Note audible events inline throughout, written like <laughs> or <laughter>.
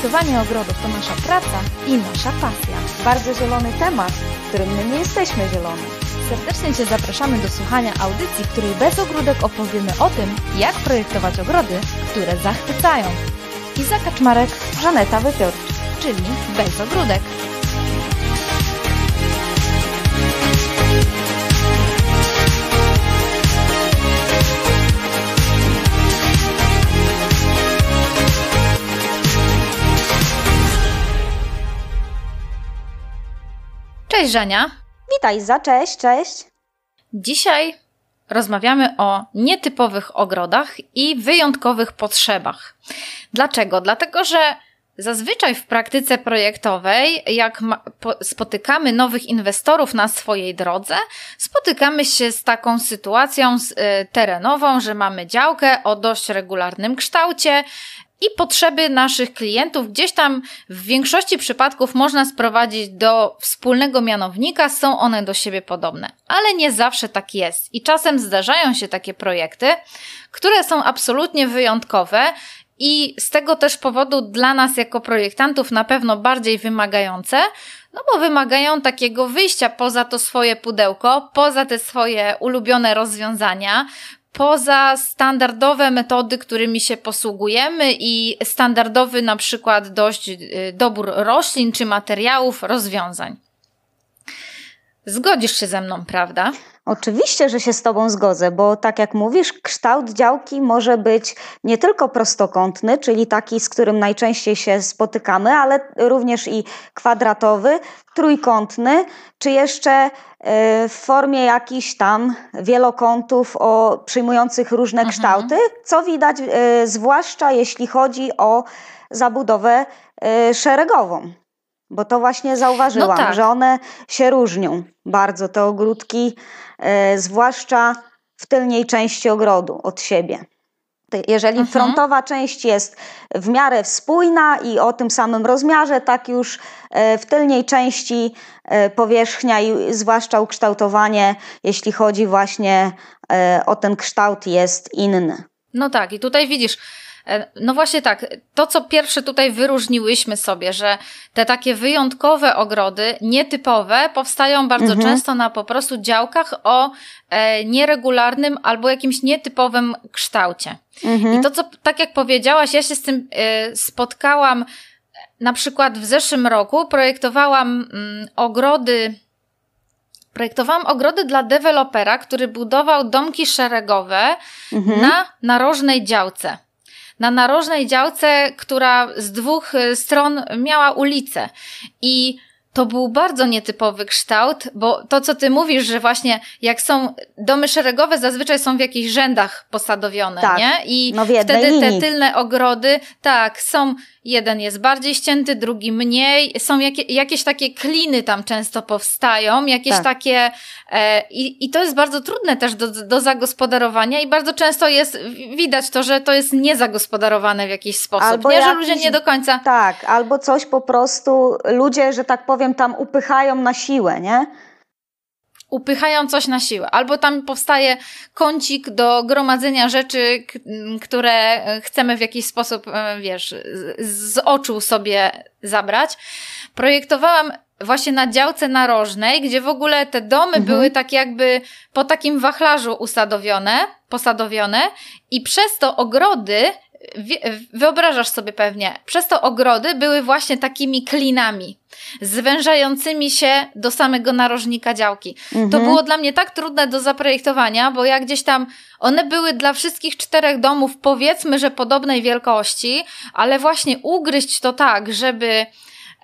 Projektowanie ogrodów to nasza praca i nasza pasja. Bardzo zielony temat, w którym my nie jesteśmy zieloni. Serdecznie Cię zapraszamy do słuchania audycji, w której bez ogródek opowiemy o tym, jak projektować ogrody, które zachwycają. Iza Kaczmarek, Żaneta Wypiór, czyli bez ogródek. Cześć żania. Witaj za, cześć, cześć. Dzisiaj rozmawiamy o nietypowych ogrodach i wyjątkowych potrzebach. Dlaczego? Dlatego, że Zazwyczaj w praktyce projektowej, jak spotykamy nowych inwestorów na swojej drodze, spotykamy się z taką sytuacją y, terenową, że mamy działkę o dość regularnym kształcie, i potrzeby naszych klientów gdzieś tam w większości przypadków można sprowadzić do wspólnego mianownika, są one do siebie podobne, ale nie zawsze tak jest i czasem zdarzają się takie projekty, które są absolutnie wyjątkowe i z tego też powodu dla nas jako projektantów na pewno bardziej wymagające, no bo wymagają takiego wyjścia poza to swoje pudełko, poza te swoje ulubione rozwiązania, poza standardowe metody, którymi się posługujemy i standardowy na przykład dość y, dobór roślin czy materiałów, rozwiązań. Zgodzisz się ze mną, prawda? Oczywiście, że się z Tobą zgodzę, bo tak jak mówisz, kształt działki może być nie tylko prostokątny, czyli taki, z którym najczęściej się spotykamy, ale również i kwadratowy, trójkątny, czy jeszcze y, w formie jakichś tam wielokątów o, przyjmujących różne mhm. kształty, co widać y, zwłaszcza jeśli chodzi o zabudowę y, szeregową. Bo to właśnie zauważyłam, no tak. że one się różnią bardzo, te ogródki, e, zwłaszcza w tylniej części ogrodu od siebie. Jeżeli mhm. frontowa część jest w miarę spójna i o tym samym rozmiarze, tak już e, w tylniej części e, powierzchnia i zwłaszcza ukształtowanie, jeśli chodzi właśnie e, o ten kształt, jest inny. No tak, i tutaj widzisz, E, no właśnie tak, to co pierwsze tutaj wyróżniłyśmy sobie, że te takie wyjątkowe ogrody, nietypowe, powstają bardzo mhm. często na po prostu działkach o e, nieregularnym albo jakimś nietypowym kształcie. Mhm. I to co, tak jak powiedziałaś, ja się z tym e, spotkałam e, na przykład w zeszłym roku, projektowałam mm, ogrody projektowałam ogrody dla dewelopera, który budował domki szeregowe mhm. na narożnej działce na narożnej działce, która z dwóch y, stron miała ulicę. I to był bardzo nietypowy kształt, bo to, co ty mówisz, że właśnie jak są domy szeregowe, zazwyczaj są w jakichś rzędach posadowione, tak. nie? I no wtedy linii. te tylne ogrody, tak, są Jeden jest bardziej ścięty, drugi mniej. Są jakie, jakieś takie kliny tam często powstają, jakieś tak. takie. E, i, I to jest bardzo trudne też do, do zagospodarowania, i bardzo często jest widać to, że to jest niezagospodarowane w jakiś sposób. Albo nie, jakiś, że ludzie nie do końca. Tak, albo coś po prostu ludzie, że tak powiem, tam upychają na siłę, nie? upychają coś na siłę, albo tam powstaje kącik do gromadzenia rzeczy, które e, chcemy w jakiś sposób, e, wiesz, z oczu sobie zabrać. Projektowałam właśnie na działce narożnej, gdzie w ogóle te domy mhm. były tak jakby po takim wachlarzu usadowione, posadowione i przez to ogrody wyobrażasz sobie pewnie, przez to ogrody były właśnie takimi klinami, zwężającymi się do samego narożnika działki. Mhm. To było dla mnie tak trudne do zaprojektowania, bo jak gdzieś tam, one były dla wszystkich czterech domów powiedzmy, że podobnej wielkości, ale właśnie ugryźć to tak, żeby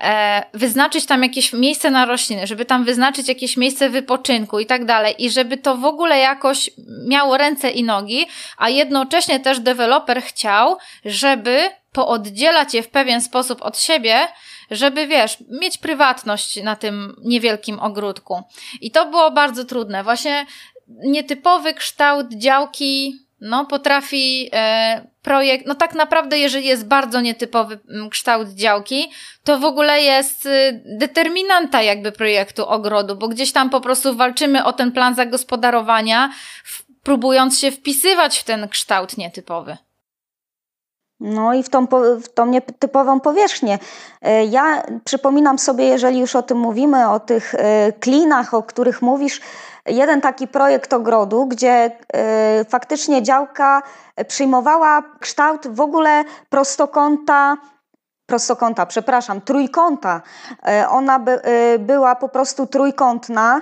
E, wyznaczyć tam jakieś miejsce na rośliny, żeby tam wyznaczyć jakieś miejsce wypoczynku i tak dalej, i żeby to w ogóle jakoś miało ręce i nogi, a jednocześnie też deweloper chciał, żeby pooddzielać je w pewien sposób od siebie, żeby wiesz, mieć prywatność na tym niewielkim ogródku. I to było bardzo trudne. Właśnie nietypowy kształt działki no, potrafi e, projekt, no tak naprawdę, jeżeli jest bardzo nietypowy kształt działki, to w ogóle jest y, determinanta jakby projektu ogrodu, bo gdzieś tam po prostu walczymy o ten plan zagospodarowania, próbując się wpisywać w ten kształt nietypowy. No i w tą, w tą nietypową powierzchnię. E, ja przypominam sobie, jeżeli już o tym mówimy, o tych e, klinach, o których mówisz, jeden taki projekt ogrodu, gdzie y, faktycznie działka przyjmowała kształt w ogóle prostokąta, prostokąta, przepraszam, trójkąta. Y, ona by, y, była po prostu trójkątna.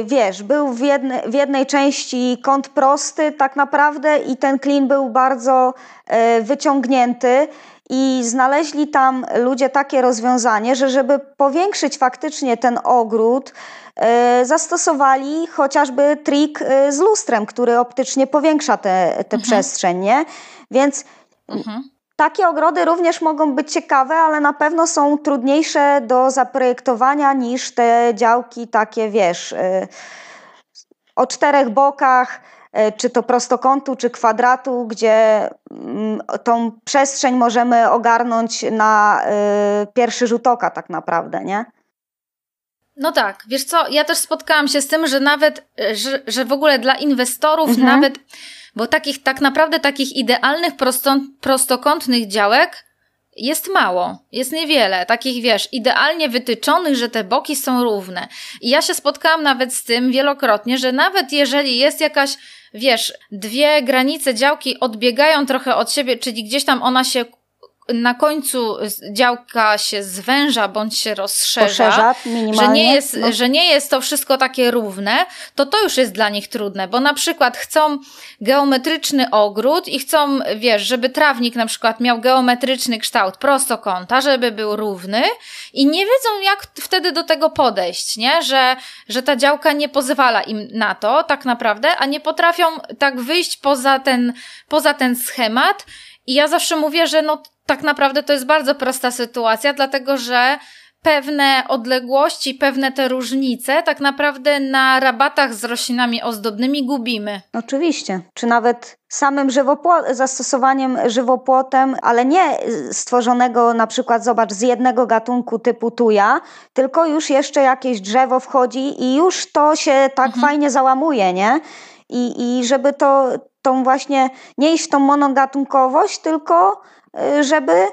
Y, wiesz, był w, jedne, w jednej części kąt prosty, tak naprawdę, i ten klin był bardzo y, wyciągnięty. I znaleźli tam ludzie takie rozwiązanie, że żeby powiększyć faktycznie ten ogród, E, zastosowali chociażby trik e, z lustrem, który optycznie powiększa tę mhm. przestrzeń, nie? Więc mhm. takie ogrody również mogą być ciekawe, ale na pewno są trudniejsze do zaprojektowania niż te działki takie, wiesz, e, o czterech bokach, czy to prostokątu, czy kwadratu, gdzie mm, tą przestrzeń możemy ogarnąć na pierwszy rzut oka tak naprawdę, nie? No tak, wiesz co, ja też spotkałam się z tym, że nawet, e, że, że w ogóle dla inwestorów mhm. nawet, bo takich tak naprawdę takich idealnych prosto, prostokątnych działek jest mało, jest niewiele, takich wiesz, idealnie wytyczonych, że te boki są równe. I ja się spotkałam nawet z tym wielokrotnie, że nawet jeżeli jest jakaś wiesz, dwie granice działki odbiegają trochę od siebie, czyli gdzieś tam ona się na końcu działka się zwęża bądź się rozszerza, że, nie jest, no. że nie jest to wszystko takie równe, to to już jest dla nich trudne, bo na przykład chcą geometryczny ogród i chcą, wiesz, żeby trawnik na przykład miał geometryczny kształt prostokąta, żeby był równy i nie wiedzą jak wtedy do tego podejść, nie? Że, że ta działka nie pozwala im na to tak naprawdę, a nie potrafią tak wyjść poza ten, poza ten schemat i ja zawsze mówię, że no tak naprawdę to jest bardzo prosta sytuacja, dlatego że pewne odległości, pewne te różnice tak naprawdę na rabatach z roślinami ozdobnymi gubimy. Oczywiście. Czy nawet samym żywopło- zastosowaniem żywopłotem, ale nie stworzonego na przykład, zobacz, z jednego gatunku typu tuja, tylko już jeszcze jakieś drzewo wchodzi i już to się tak mhm. fajnie załamuje, nie? I, I żeby to tą właśnie, nie iść w tą monogatunkowość, tylko y, żeby y,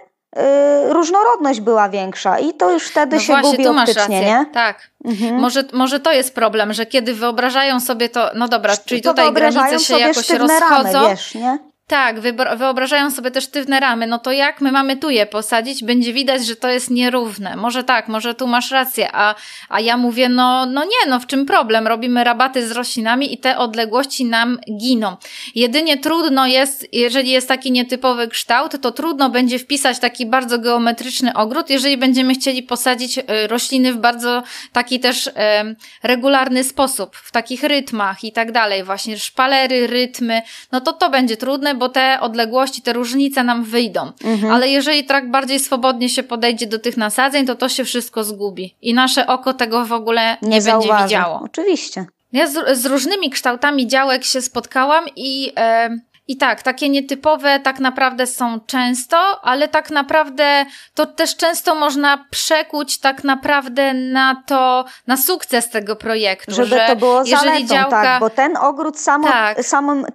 różnorodność była większa i to już wtedy no się właśnie, gubi optycznie, nie? Tak. Mhm. Może, może to jest problem, że kiedy wyobrażają sobie to, no dobra, czyli tutaj granice się jakoś rozchodzą. Ramy, wiesz, nie? Tak, wyobrażają sobie te sztywne ramy. No to jak my mamy tu je posadzić? Będzie widać, że to jest nierówne. Może tak, może tu masz rację. A, a ja mówię, no, no nie, no w czym problem? Robimy rabaty z roślinami i te odległości nam giną. Jedynie trudno jest, jeżeli jest taki nietypowy kształt, to trudno będzie wpisać taki bardzo geometryczny ogród, jeżeli będziemy chcieli posadzić y, rośliny w bardzo taki też y, regularny sposób, w takich rytmach i tak dalej. Właśnie szpalery, rytmy, no to to będzie trudne bo te odległości, te różnice nam wyjdą. Mhm. Ale jeżeli trak bardziej swobodnie się podejdzie do tych nasadzeń, to to się wszystko zgubi i nasze oko tego w ogóle nie, nie będzie widziało. Oczywiście. Ja z, z, różnymi kształtami działek się spotkałam i e, i tak, takie nietypowe tak naprawdę są często, ale tak naprawdę to też często można przekuć tak naprawdę na to, na sukces tego projektu. Żeby że to było jeżeli zaletą, tak, działka... tak, bo ten ogród samo, tak. samym,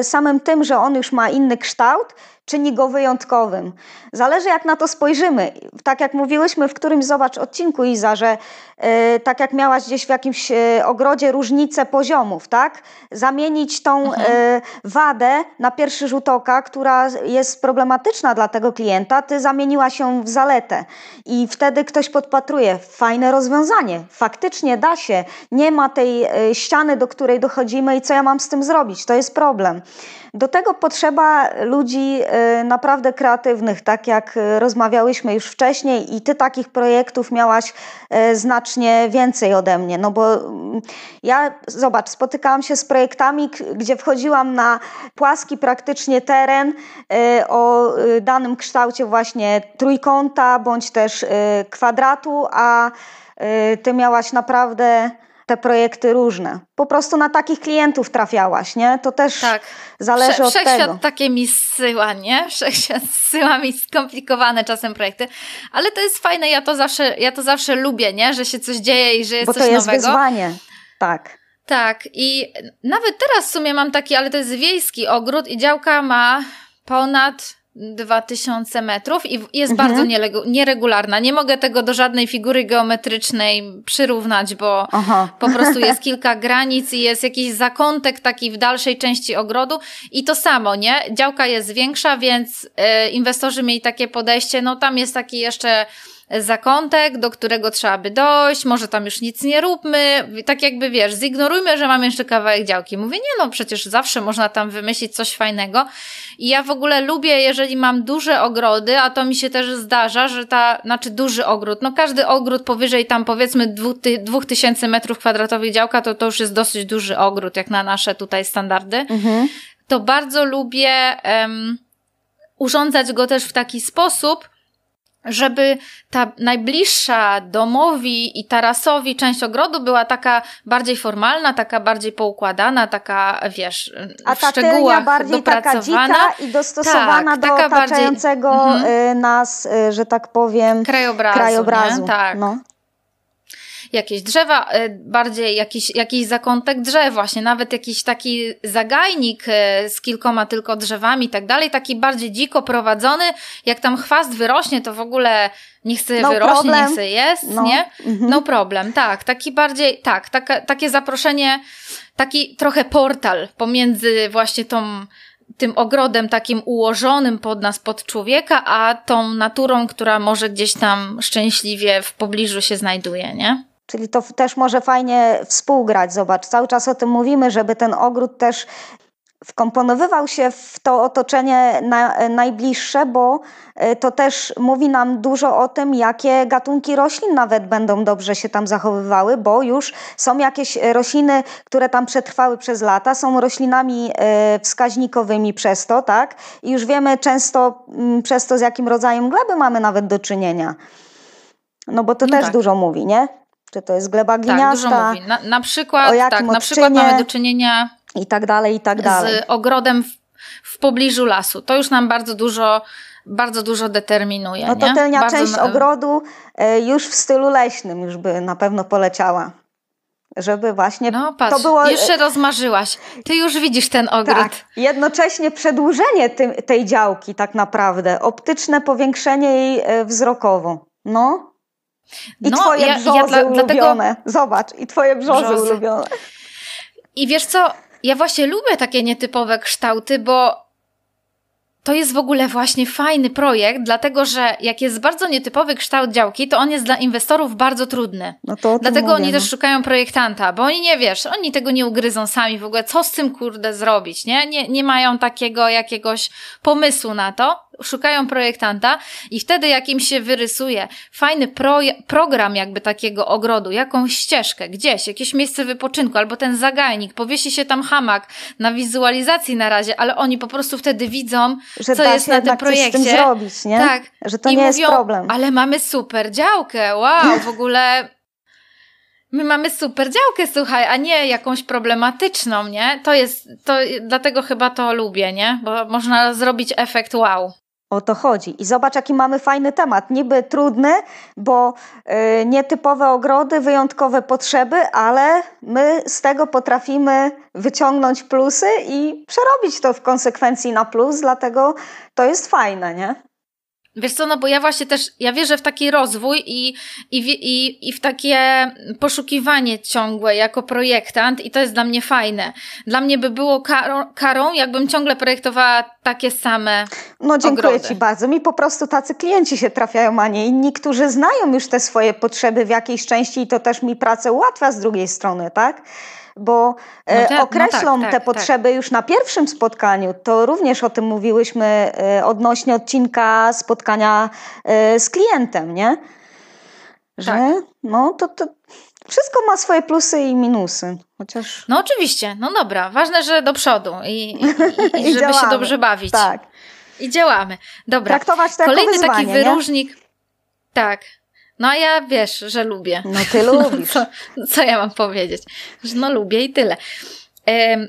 y, samym tym, że on już ma inny kształt, czyni go wyjątkowym. Zależy jak na to spojrzymy. Tak jak mówiłyśmy w którymś zobacz odcinku Iza, że E, tak jak miałaś gdzieś w jakimś e, ogrodzie różnicę poziomów, tak? Zamienić tą e, mhm. wadę na pierwszy rzut oka, która jest problematyczna dla tego klienta, ty zamieniłaś się w zaletę. I wtedy ktoś podpatruje, fajne rozwiązanie, faktycznie da się, nie ma tej ściany, do której dochodzimy i co ja mam z tym zrobić, to jest problem. Do tego potrzeba ludzi y, naprawdę kreatywnych, tak jak y, rozmawiałyśmy już wcześniej, i ty takich projektów miałaś y, znacznie więcej ode mnie. No bo mm, ja, zobacz, spotykałam się z projektami, gdzie wchodziłam na płaski praktycznie teren o danym kształcie właśnie trójkąta bądź też kwadratu, a ty miałaś naprawdę te projekty różne. Po prostu na takich klientów trafiałaś, nie? To też tak. zależy Prze- od tego. Wszechświat takie mi zsyła, nie? <laughs> Wszechświat zsyła mi skomplikowane czasem projekty, ale to jest fajne, ja to zawsze, ja to zawsze lubię, nie? Że się coś dzieje i że jest Bo coś nowego. Bo to jest nowego. wyzwanie, tak. Tak i nawet teraz w sumie mam taki, ale to jest wiejski ogród i działka ma ponad 2000 metrów i jest mhm. bardzo nieregularna. Nie mogę tego do żadnej figury geometrycznej przyrównać, bo Aha. po prostu jest <laughs> kilka granic i jest jakiś zakątek taki w dalszej części ogrodu i to samo, nie? Działka jest większa, więc y, inwestorzy mieli takie podejście, no tam jest taki jeszcze zakątek, do którego trzeba by dojść, może tam już nic nie róbmy, tak jakby wiesz, zignorujmy, że mam jeszcze kawałek działki. Mówię, nie no, przecież zawsze można tam wymyślić coś fajnego i ja w ogóle lubię, jeżeli mam duże ogrody, a to mi się też zdarza, że ta, znaczy duży ogród, no każdy ogród powyżej tam powiedzmy 2000 metrów kwadratowych działka, to to już jest dosyć duży ogród, jak na nasze tutaj standardy, mhm. to bardzo lubię um, urządzać go też w taki sposób, żeby ta najbliższa domowi i tarasowi część ogrodu była taka bardziej formalna, taka bardziej poukładana, taka wiesz, A w szczegółach bardziej dopracowana. Taka dzika i dostosowana tak, do taka otaczającego bardziej, mhm. y, nas, y, że tak powiem, krajobrazu. krajobrazu. Nie? Tak. No jakieś drzewa, e, bardziej jakiś, jakiś zakątek drzew, właśnie nawet jakiś taki zagajnik e, z kilkoma tylko drzewami i tak dalej, taki bardziej dziko prowadzony, jak tam chwast wyrośnie, to w ogóle nie chce no wyrośnie, problem. jest, no. nie? Mhm. No problem, tak, taki bardziej, tak, taka, takie zaproszenie, taki trochę portal pomiędzy właśnie tą tym ogrodem takim ułożonym pod nas, pod człowieka, a tą naturą, która może gdzieś tam szczęśliwie w pobliżu się znajduje, nie? Czyli to też może fajnie współgrać, zobacz. Cały czas o tym mówimy, żeby ten ogród też wkomponowywał się w to otoczenie na, najbliższe, bo e, to też mówi nam dużo o tym, jakie gatunki roślin nawet będą dobrze się tam zachowywały, bo już są jakieś e, rośliny, które tam przetrwały przez lata, są roślinami e, wskaźnikowymi przez to, tak? I już wiemy często mm, przez to, z jakim rodzajem gleby mamy nawet do czynienia. No bo to no też tak. dużo mówi, nie? czy to jest gleba gniazda? Tak, dużo mówi. Na, na przykład, tak, na przykład mamy do czynienia i tak dalej, i tak dalej. Z ogrodem w, w pobliżu lasu. To już nam bardzo dużo bardzo dużo determinuje. No to tylnia bardzo... część ogrodu e, już w stylu leśnym już by na pewno poleciała. Żeby właśnie no, patrz, to było. Jeszcze rozmarzyłaś. Ty już widzisz ten ogród. Tak, jednocześnie przedłużenie tej działki, tak naprawdę. Optyczne powiększenie jej e, wzrokowo. No, i no, twoje brzozy ja dla, ulubione. Zobacz, i twoje brzozy, brzozy ulubione. I wiesz co, ja właśnie lubię takie nietypowe kształty, bo to jest w ogóle właśnie fajny projekt, dlatego że jak jest bardzo nietypowy kształt działki, to on jest dla inwestorów bardzo trudny. No to dlatego mówię, oni no. też szukają projektanta, bo oni nie wiesz, oni tego nie ugryzą sami w ogóle, co z tym kurde zrobić, nie? Nie, nie mają takiego jakiegoś pomysłu na to szukają projektanta i wtedy jak im się wyrysuje fajny program jakby takiego ogrodu, jakąś ścieżkę gdzieś, jakieś miejsce wypoczynku albo ten zagajnik, powiesi się tam hamak na wizualizacji na razie, ale oni po prostu wtedy widzą, że co jest na tym projekcie. Coś z tym zrobić, nie? Tak. Że to I nie mówią, jest problem. Ale mamy super działkę, wow, w ogóle My mamy super działkę, słuchaj, a nie jakąś problematyczną, nie? To jest, to, dlatego chyba to lubię, nie? Bo można zrobić efekt wow. O to chodzi. I zobacz, jaki mamy fajny temat. Niby trudny, bo y, nietypowe ogrody, wyjątkowe potrzeby, ale my z tego potrafimy wyciągnąć plusy i przerobić to w konsekwencji na plus, dlatego to jest fajne, nie? Wiesz co, no bo ja właśnie też, ja wierzę w taki rozwój i, i, i, i w takie poszukiwanie ciągłe jako projektant i to jest dla mnie fajne. Dla mnie by było karą, karą jakbym ciągle projektowała takie same No dziękuję ogrody. Ci bardzo. Mi po prostu tacy klienci się trafiają, a nie inni, którzy znają już te swoje potrzeby w jakiejś części i to też mi pracę ułatwia z drugiej strony, tak? bo e, no te, no określą no tak, te tak, tak. potrzeby tak. już na pierwszym spotkaniu. To również o tym mówiłyśmy e, odnośnie odcinka spotkania e, z klientem, nie? Że tak. no to, to wszystko ma swoje plusy i minusy. Chociaż... No oczywiście, no dobra, ważne, że do przodu i, i, i, i <laughs> żeby działamy. się dobrze bawić. Tak. I działamy. Dobra. Traktować to Kolejny taki wyróżnik. Tak, no ja wiesz, że lubię. No ty lubisz. No, <laughs> co, co, ja mam powiedzieć? Że no lubię i tyle. Ehm,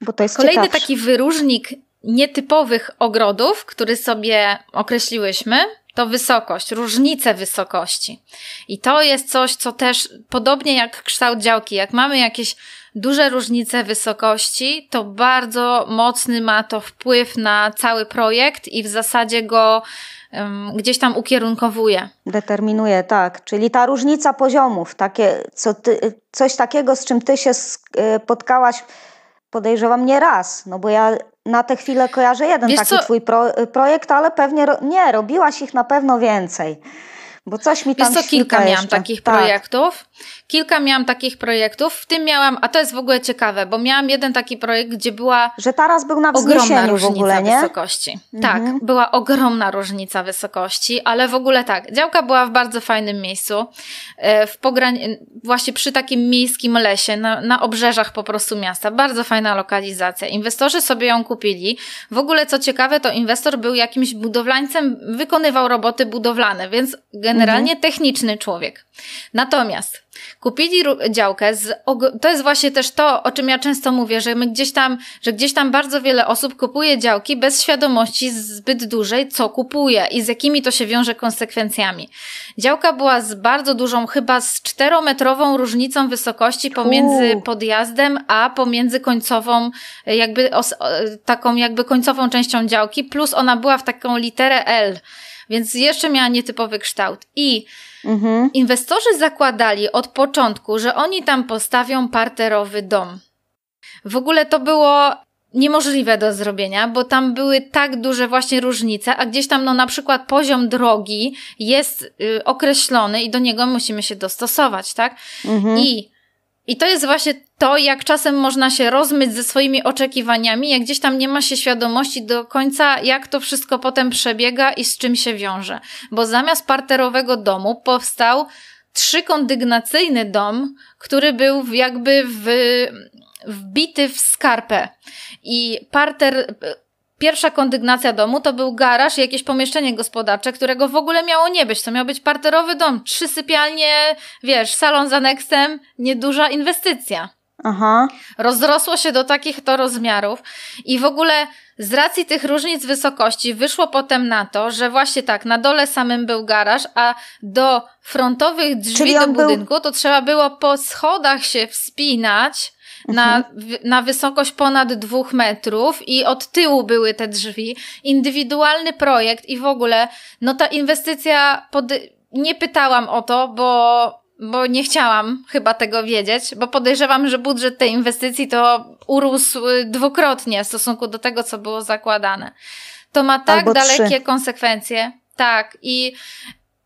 Bo to jest Kolejny ciekawsze. taki wyróżnik nietypowych ogrodów, który sobie określiłyśmy, to wysokość, różnice wysokości. I to jest coś, co też podobnie jak kształt działki, jak mamy jakieś duże różnice wysokości, to bardzo mocny ma to wpływ na cały projekt i w zasadzie go um, gdzieś tam ukierunkowuje. Determinuje, tak. Czyli ta różnica poziomów, takie, co ty, coś takiego, z czym ty się e, spotkałaś, podejrzewam, nie raz, no bo ja na tę chwilę kojarzę jeden Wiesz taki co? twój pro, projekt, ale pewnie ro, nie, robiłaś ich na pewno więcej. Bo coś mi tam Wiesz co, kilka jeszcze. miałam takich tak. projektów. Kilka miałam takich projektów, w tym miałam, a to jest w ogóle ciekawe, bo miałam jeden taki projekt, gdzie była. Że teraz był na ogromna różnica ogóle, wysokości. Tak, mhm. Tak, była ogromna różnica wysokości, ale w ogóle tak. Działka była w bardzo fajnym miejscu, e, w właśnie przy takim miejskim lesie, na, na obrzeżach po prostu miasta. Bardzo fajna lokalizacja. Inwestorzy sobie ją kupili. W ogóle co ciekawe, to inwestor był jakimś budowlańcem, wykonywał roboty budowlane, więc generalnie mhm. techniczny człowiek. Natomiast Kupili działkę, z, to jest właśnie też to, o czym ja często mówię, że my gdzieś tam, że gdzieś tam bardzo wiele osób kupuje działki bez świadomości zbyt dużej, co kupuje i z jakimi to się wiąże konsekwencjami. Działka była z bardzo dużą, chyba z czterometrową różnicą wysokości pomiędzy podjazdem, a pomiędzy końcową, e, jakby os, e, taką jakby końcową częścią działki, plus ona była w taką literę L, więc jeszcze miała nietypowy kształt. I Mhm. Inwestorzy zakładali od początku, że oni tam postawią parterowy dom. W ogóle to było niemożliwe do zrobienia, bo tam były tak duże właśnie różnice, a gdzieś tam no na przykład poziom drogi jest y, określony i do niego musimy się dostosować, tak? Mhm. I i to jest właśnie to, jak czasem można się rozmyć ze swoimi oczekiwaniami, jak gdzieś tam nie ma się świadomości do końca, jak to wszystko potem przebiega i z czym się wiąże. Bo zamiast parterowego domu powstał trzykondygnacyjny dom, który był jakby w, wbity w skarpę. I parter Pierwsza kondygnacja domu to był garaż i jakieś pomieszczenie gospodarcze, którego w ogóle miało nie być. To miał być parterowy dom, trzy sypialnie, wiesz, salon z aneksem, nieduża inwestycja. Aha. Rozrosło się do takich to rozmiarów i w ogóle z racji tych różnic wysokości wyszło potem na to, że właśnie tak, na dole samym był garaż, a do frontowych drzwi do budynku był... to trzeba było po schodach się wspinać na, mhm. na wysokość ponad dwóch metrów i od tyłu były te drzwi. Indywidualny projekt i w ogóle, no ta inwestycja pod... nie pytałam o to, bo bo nie chciałam chyba tego wiedzieć, bo podejrzewam, że budżet tej inwestycji to urósł dwukrotnie w stosunku do tego, co było zakładane. To ma tak Albo dalekie trzy. konsekwencje. Tak, i,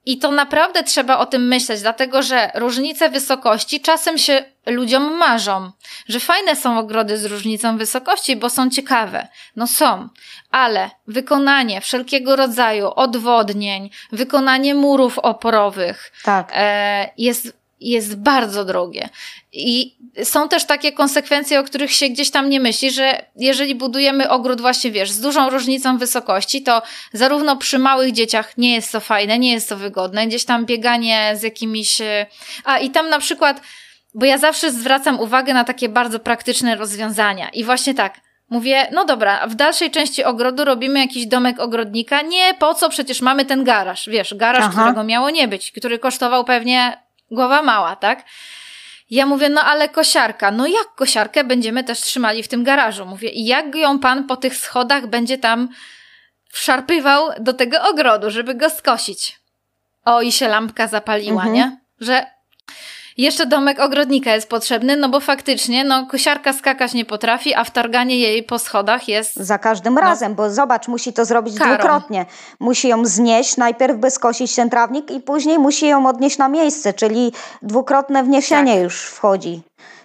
i to naprawdę trzeba o tym myśleć, dlatego że różnice wysokości czasem się ludziom marzą, że fajne są ogrody z różnicą wysokości, bo są ciekawe. No są, ale wykonanie wszelkiego rodzaju odwodnień, wykonanie murów oporowych tak. e, jest, jest bardzo drogie. I są też takie konsekwencje, o których się gdzieś tam nie myśli, że jeżeli budujemy ogród właśnie, wiesz, z dużą różnicą wysokości, to zarówno przy małych dzieciach nie jest to fajne, nie jest to wygodne, gdzieś tam bieganie z jakimiś... E, a i tam na przykład bo ja zawsze zwracam uwagę na takie bardzo praktyczne rozwiązania. I właśnie tak, mówię, no dobra, w dalszej części ogrodu robimy jakiś domek ogrodnika. Nie, po co? Przecież mamy ten garaż. Wiesz, garaż, Aha. którego miało nie być, który kosztował pewnie głowa mała, tak? Ja mówię, no ale kosiarka. No jak kosiarkę będziemy też trzymali w tym garażu? Mówię, i jak ją pan po tych schodach będzie tam wszarpywał do tego ogrodu, żeby go skosić? O, i się lampka zapaliła, mhm. nie? Że jeszcze domek ogrodnika jest potrzebny, no bo faktycznie no, kosiarka skakać nie potrafi, a wtarganie jej po schodach jest... Za każdym no, razem, bo zobacz, musi to zrobić karą. dwukrotnie. Musi ją znieść, najpierw by skosić ten trawnik i później musi ją odnieść na miejsce, czyli dwukrotne wniesienie tak. już wchodzi.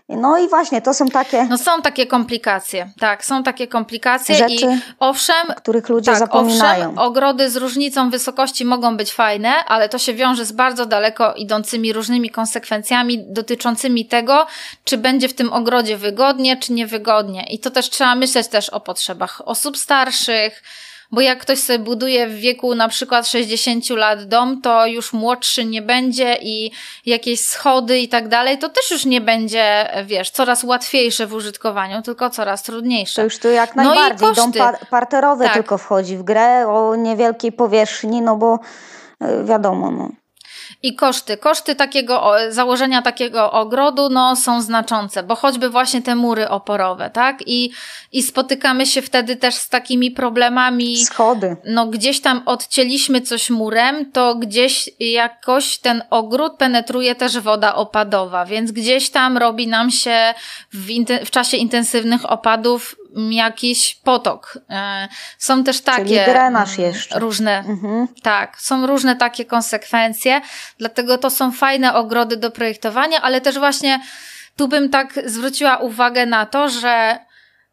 No i właśnie, to są takie. No są takie komplikacje, tak, są takie komplikacje rzeczy, i owszem, o których ludzie tak, zapominają. Owszem, ogrody z różnicą wysokości mogą być fajne, ale to się wiąże z bardzo daleko idącymi różnymi konsekwencjami dotyczącymi tego, czy będzie w tym ogrodzie wygodnie, czy niewygodnie. I to też trzeba myśleć też o potrzebach osób starszych bo jak ktoś sobie buduje w wieku na przykład 60 lat dom, to już młodszy nie będzie i jakieś schody i tak dalej, to też już nie będzie, wiesz, coraz łatwiejsze w użytkowaniu, tylko coraz trudniejsze. To już to jak najbardziej. No i koszty. Dom parterowy tak. tylko wchodzi w grę o niewielkiej powierzchni, no bo y, wiadomo. No. I koszty. Koszty takiego, założenia takiego ogrodu no, są znaczące, bo choćby właśnie te mury oporowe, tak? I, I spotykamy się wtedy też z takimi problemami. Schody. No, gdzieś tam odcięliśmy coś murem, to gdzieś jakoś ten ogród penetruje też woda opadowa, więc gdzieś tam robi nam się w, w czasie intensywnych opadów jakiś potok. E, są też takie mm, różne, mhm. tak, są różne takie konsekwencje, dlatego to są fajne ogrody do projektowania, ale też właśnie tu bym tak zwróciła uwagę na to, że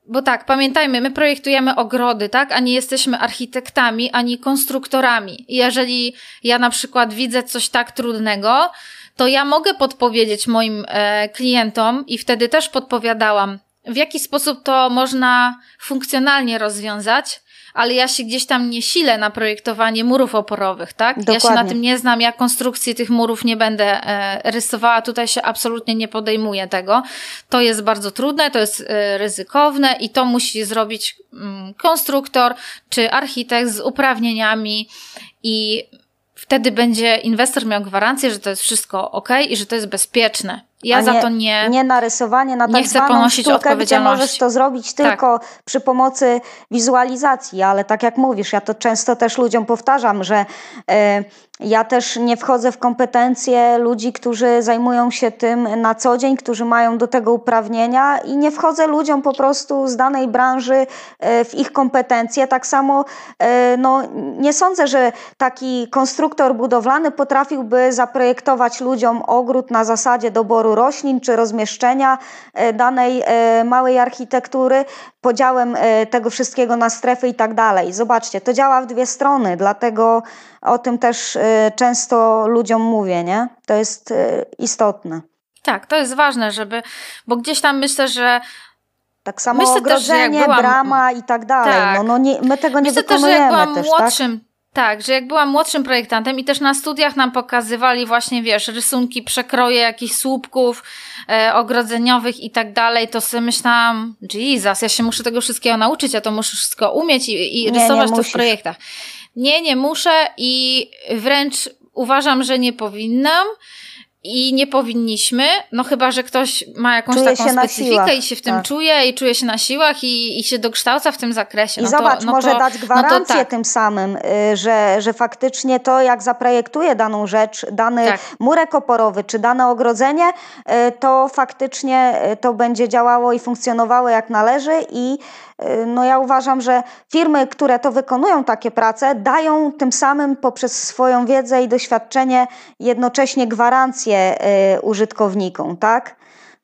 bo tak, pamiętajmy, my projektujemy ogrody, tak, a nie jesteśmy architektami ani konstruktorami. Jeżeli ja na przykład widzę coś tak trudnego, to ja mogę podpowiedzieć moim e, klientom i wtedy też podpowiadałam, w jaki sposób to można funkcjonalnie rozwiązać, ale ja się gdzieś tam nie silę na projektowanie murów oporowych, tak? Dokładnie. Ja się na tym nie znam, ja konstrukcji tych murów nie będę e, rysowała, tutaj się absolutnie nie podejmuję tego. To jest bardzo trudne, to jest e, ryzykowne i to musi zrobić mm, konstruktor czy architekt z uprawnieniami i wtedy będzie inwestor miał gwarancję, że to jest wszystko ok i że to jest bezpieczne. Ja nie, za to nie. Nie narysowanie na tak zwaną chcę ponosić sztukę, gdzie możesz to zrobić tak. tylko przy pomocy wizualizacji, ale tak jak mówisz, ja to często też ludziom powtarzam, że. Yy, ja też nie wchodzę w kompetencje ludzi, którzy zajmują się tym na co dzień, którzy mają do tego uprawnienia i nie wchodzę ludziom po prostu z danej branży e, w ich kompetencje. Tak samo e, no, nie sądzę, że taki konstruktor budowlany potrafiłby zaprojektować ludziom ogród na zasadzie doboru roślin czy rozmieszczenia e, danej małej architektury, podziałem tego wszystkiego na strefy i tak dalej. Zobaczcie, to działa w dwie strony, dlatego o tym też y, często ludziom mówię, nie? To jest y, istotne. Tak, to jest ważne, żeby, bo gdzieś tam myślę, że tak samo myślę ogrodzenie, też, byłam, brama i tak dalej. Tak. No, no nie, my tego nie myślę wykonujemy też, że jak byłam też, tak? młodszym, tak? Tak, że jak byłam młodszym projektantem i też na studiach nam pokazywali właśnie, wiesz, rysunki, przekroje jakichś słupków e, ogrodzeniowych i tak dalej, to sobie myślałam, Jesus, ja się muszę tego wszystkiego nauczyć, ja to muszę wszystko umieć i, i rysować w nie to musisz. w projektach. Nie, nie muszę i wręcz uważam, że nie powinnam i nie powinniśmy, no chyba, że ktoś ma jakąś czuje taką specyfikę i się w tym tak. czuje i czuje się na siłach i, i się dokształca w tym zakresie. I no zobacz, to, no może to, dać no gwarancję no tak. tym samym, y, że, że faktycznie to jak zaprojektuje daną rzecz, dany tak. murek oporowy czy dane ogrodzenie, y, to faktycznie y, to będzie działało i funkcjonowało jak należy i Yy, no ja uważam, że firmy, które to wykonują takie prace, dają tym samym poprzez swoją wiedzę i doświadczenie jednocześnie gwarancję yy, użytkownikom, tak?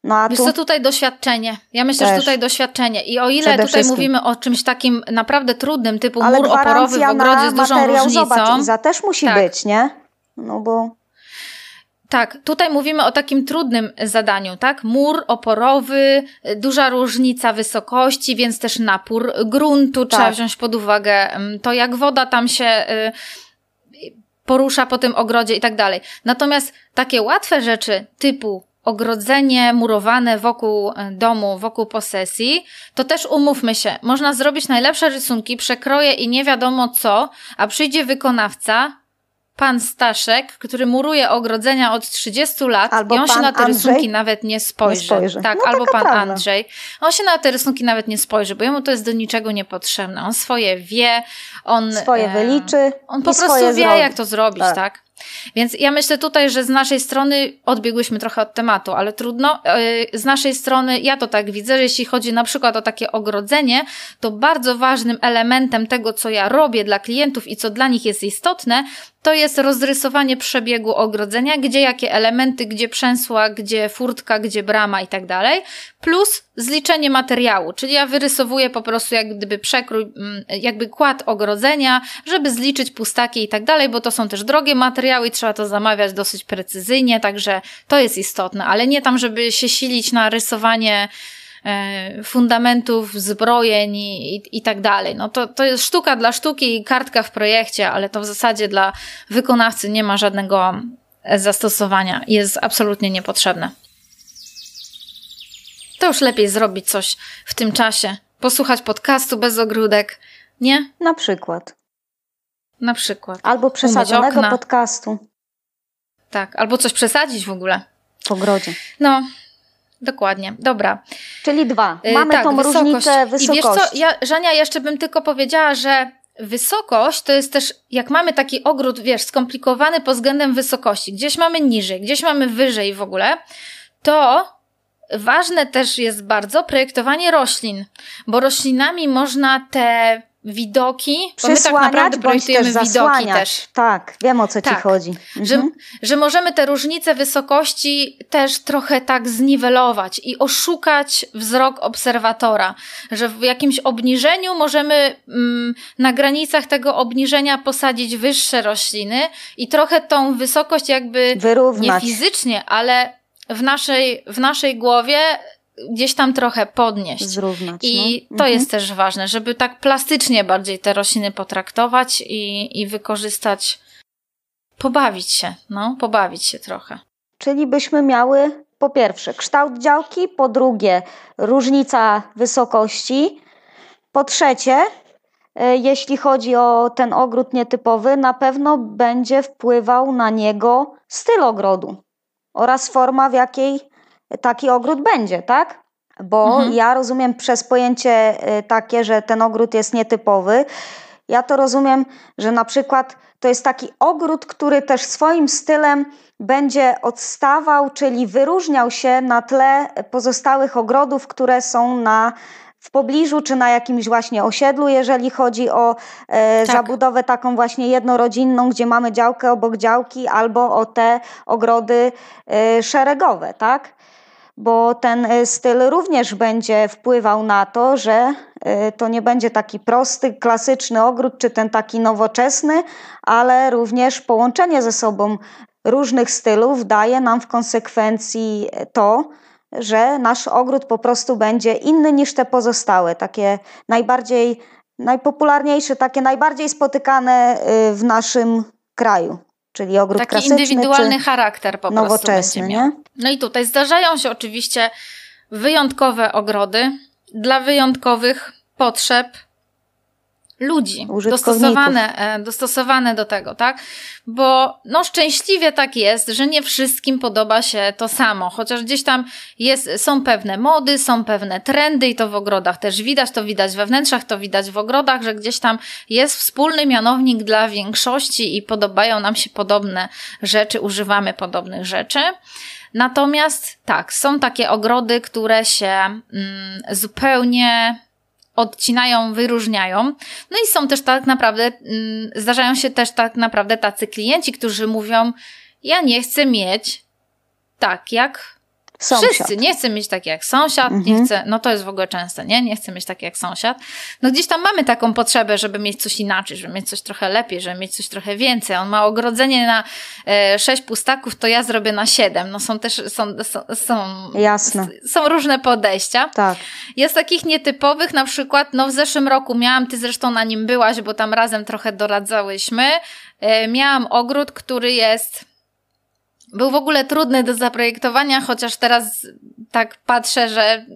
No a Wiesz tu... co, tutaj doświadczenie. Ja myślę, Też. że tutaj doświadczenie. I o ile Przede tutaj wszystkim. mówimy o czymś takim naprawdę trudnym, typu Ale mur oporowy w ogrodzie z dużą różnicą. Zobacz, Iza, też musi tak. być, nie? No bo... Tak, tutaj mówimy o takim trudnym zadaniu, tak? Mur oporowy, y, duża różnica wysokości, więc też napór gruntu tak. trzeba wziąć pod uwagę. Mm, to jak woda tam się y, porusza po tym ogrodzie i tak dalej. Natomiast takie łatwe rzeczy typu ogrodzenie murowane wokół y, domu, wokół posesji, to też umówmy się, można zrobić najlepsze rysunki, przekroje i nie wiadomo co, a przyjdzie wykonawca, pan Staszek, który muruje ogrodzenia od 30 lat albo i on się na te Andrzej rysunki nawet nie spojrzy. Nie spojrzy. Tak, no, albo pan prawda. Andrzej. On się na te rysunki nawet nie spojrzy, bo jemu to jest do niczego niepotrzebne. On swoje wie, on... Swoje e, wyliczy On po prostu wie, zrobi. jak to zrobić, tak? tak? Więc ja myślę tutaj, że z naszej strony odbiegłyśmy trochę od tematu, ale trudno. E, z naszej strony ja to tak widzę, że jeśli chodzi na przykład o takie ogrodzenie, to bardzo ważnym elementem tego, co ja robię dla klientów i co dla nich jest istotne, to jest rozrysowanie przebiegu ogrodzenia, gdzie jakie elementy, gdzie przęsła, gdzie furtka, gdzie brama i tak dalej, plus zliczenie materiału, czyli ja wyrysowuję po prostu jak gdyby przekrój, mm, jakby kład ogrodzenia, żeby zliczyć pustaki i tak dalej, bo to są też drogie materiały i trzeba to zamawiać dosyć precyzyjnie, także to jest istotne, ale nie tam, żeby się silić na rysowanie E, fundamentów, zbrojeń i, i, i, tak dalej. No to, to jest sztuka dla sztuki i kartka w projekcie, ale to w zasadzie dla wykonawcy nie ma żadnego zastosowania. Jest absolutnie niepotrzebne. To już lepiej zrobić coś w tym czasie. Posłuchać podcastu bez ogródek, nie? Na przykład. Na przykład. Albo przesadzonego podcastu. Tak, albo coś przesadzić w ogóle. W ogrodzie. No, Dokładnie, dobra. Czyli dwa. Y, mamy tak, tą wysokość. różnicę wysokości. I wiesz co, ja, Żania, jeszcze bym tylko powiedziała, że wysokość to jest też, jak mamy taki ogród, wiesz, skomplikowany pod względem wysokości, gdzieś mamy niżej, gdzieś mamy wyżej w ogóle, to ważne też jest bardzo projektowanie roślin, bo roślinami można te widoki, Przesłaniać, bo my tak naprawdę projektujemy też widoki też. Tak, wiem o co tak. ci chodzi. Mhm. Że, że możemy te różnice wysokości też trochę tak zniwelować i oszukać wzrok obserwatora, że w jakimś obniżeniu możemy mm, na granicach tego obniżenia posadzić wyższe rośliny i trochę tą wysokość jakby Wyrównać. nie fizycznie, ale w naszej, w naszej głowie gdzieś tam trochę podnieść. Zrównać. I no. to mhm. jest też ważne, żeby tak plastycznie bardziej te rośliny potraktować i, i wykorzystać, pobawić się, no, pobawić się trochę. Czyli byśmy miały po pierwsze kształt działki, po drugie różnica wysokości, po trzecie, e, jeśli chodzi o ten ogród nietypowy, na pewno będzie wpływał na niego styl ogrodu oraz forma, w jakiej taki ogród będzie, tak? Bo mhm. ja rozumiem przez pojęcie y, takie, że ten ogród jest nietypowy. Ja to rozumiem, że na przykład to jest taki ogród, który też swoim stylem będzie odstawał, czyli wyróżniał się na tle pozostałych ogrodów, które są na w pobliżu, czy na jakimś właśnie osiedlu, jeżeli chodzi o e, tak. zabudowę taką właśnie jednorodzinną, gdzie mamy działkę obok działki, albo o te ogrody e, szeregowe, tak? bo ten e, styl również będzie wpływał na to, że e, to nie będzie taki prosty, klasyczny ogród, czy ten taki nowoczesny, ale również połączenie ze sobą różnych stylów daje nam w konsekwencji e, to, że nasz ogród po prostu będzie inny niż te pozostałe, takie najbardziej, najpopularniejsze, takie najbardziej spotykane w naszym kraju czyli ogród Taki klasyczny. Taki indywidualny charakter po nowoczesny, prostu nie? No i tutaj zdarzają się oczywiście wyjątkowe ogrody dla wyjątkowych potrzeb ludzi dostosowane, e, dostosowane do tego, tak? Bo no szczęśliwie tak jest, że nie wszystkim podoba się to samo, chociaż gdzieś tam jest, są pewne mody, są pewne trendy i to w ogrodach też widać, to widać we wnętrzach, to widać w ogrodach, że gdzieś tam jest wspólny mianownik dla większości i podobają nam się podobne rzeczy, używamy podobnych rzeczy. Natomiast tak, są takie ogrody, które się mm, zupełnie odcinają, wyróżniają. No i są też tak naprawdę, mm, zdarzają się też tak naprawdę tacy klienci, którzy mówią, ja nie chcę mieć tak jak sąsiad. Wszyscy, nie chcę mieć takiej jak sąsiad, mhm. nie chcę, no to jest w ogóle częste, nie? Nie chcę mieć takiej jak sąsiad. No gdzieś tam mamy taką potrzebę, żeby mieć coś inaczej, żeby mieć coś trochę lepiej, żeby mieć coś trochę więcej. On ma ogrodzenie na e, pustaków, to ja zrobię na siedem No są też, są, są, są, Jasne. są różne podejścia. Tak. Jest takich nietypowych, na przykład, no w zeszłym roku miałam, ty zresztą na nim byłaś, bo tam razem trochę doradzałyśmy, e, miałam ogród, który jest był w ogóle trudny do zaprojektowania, chociaż teraz tak patrzę, że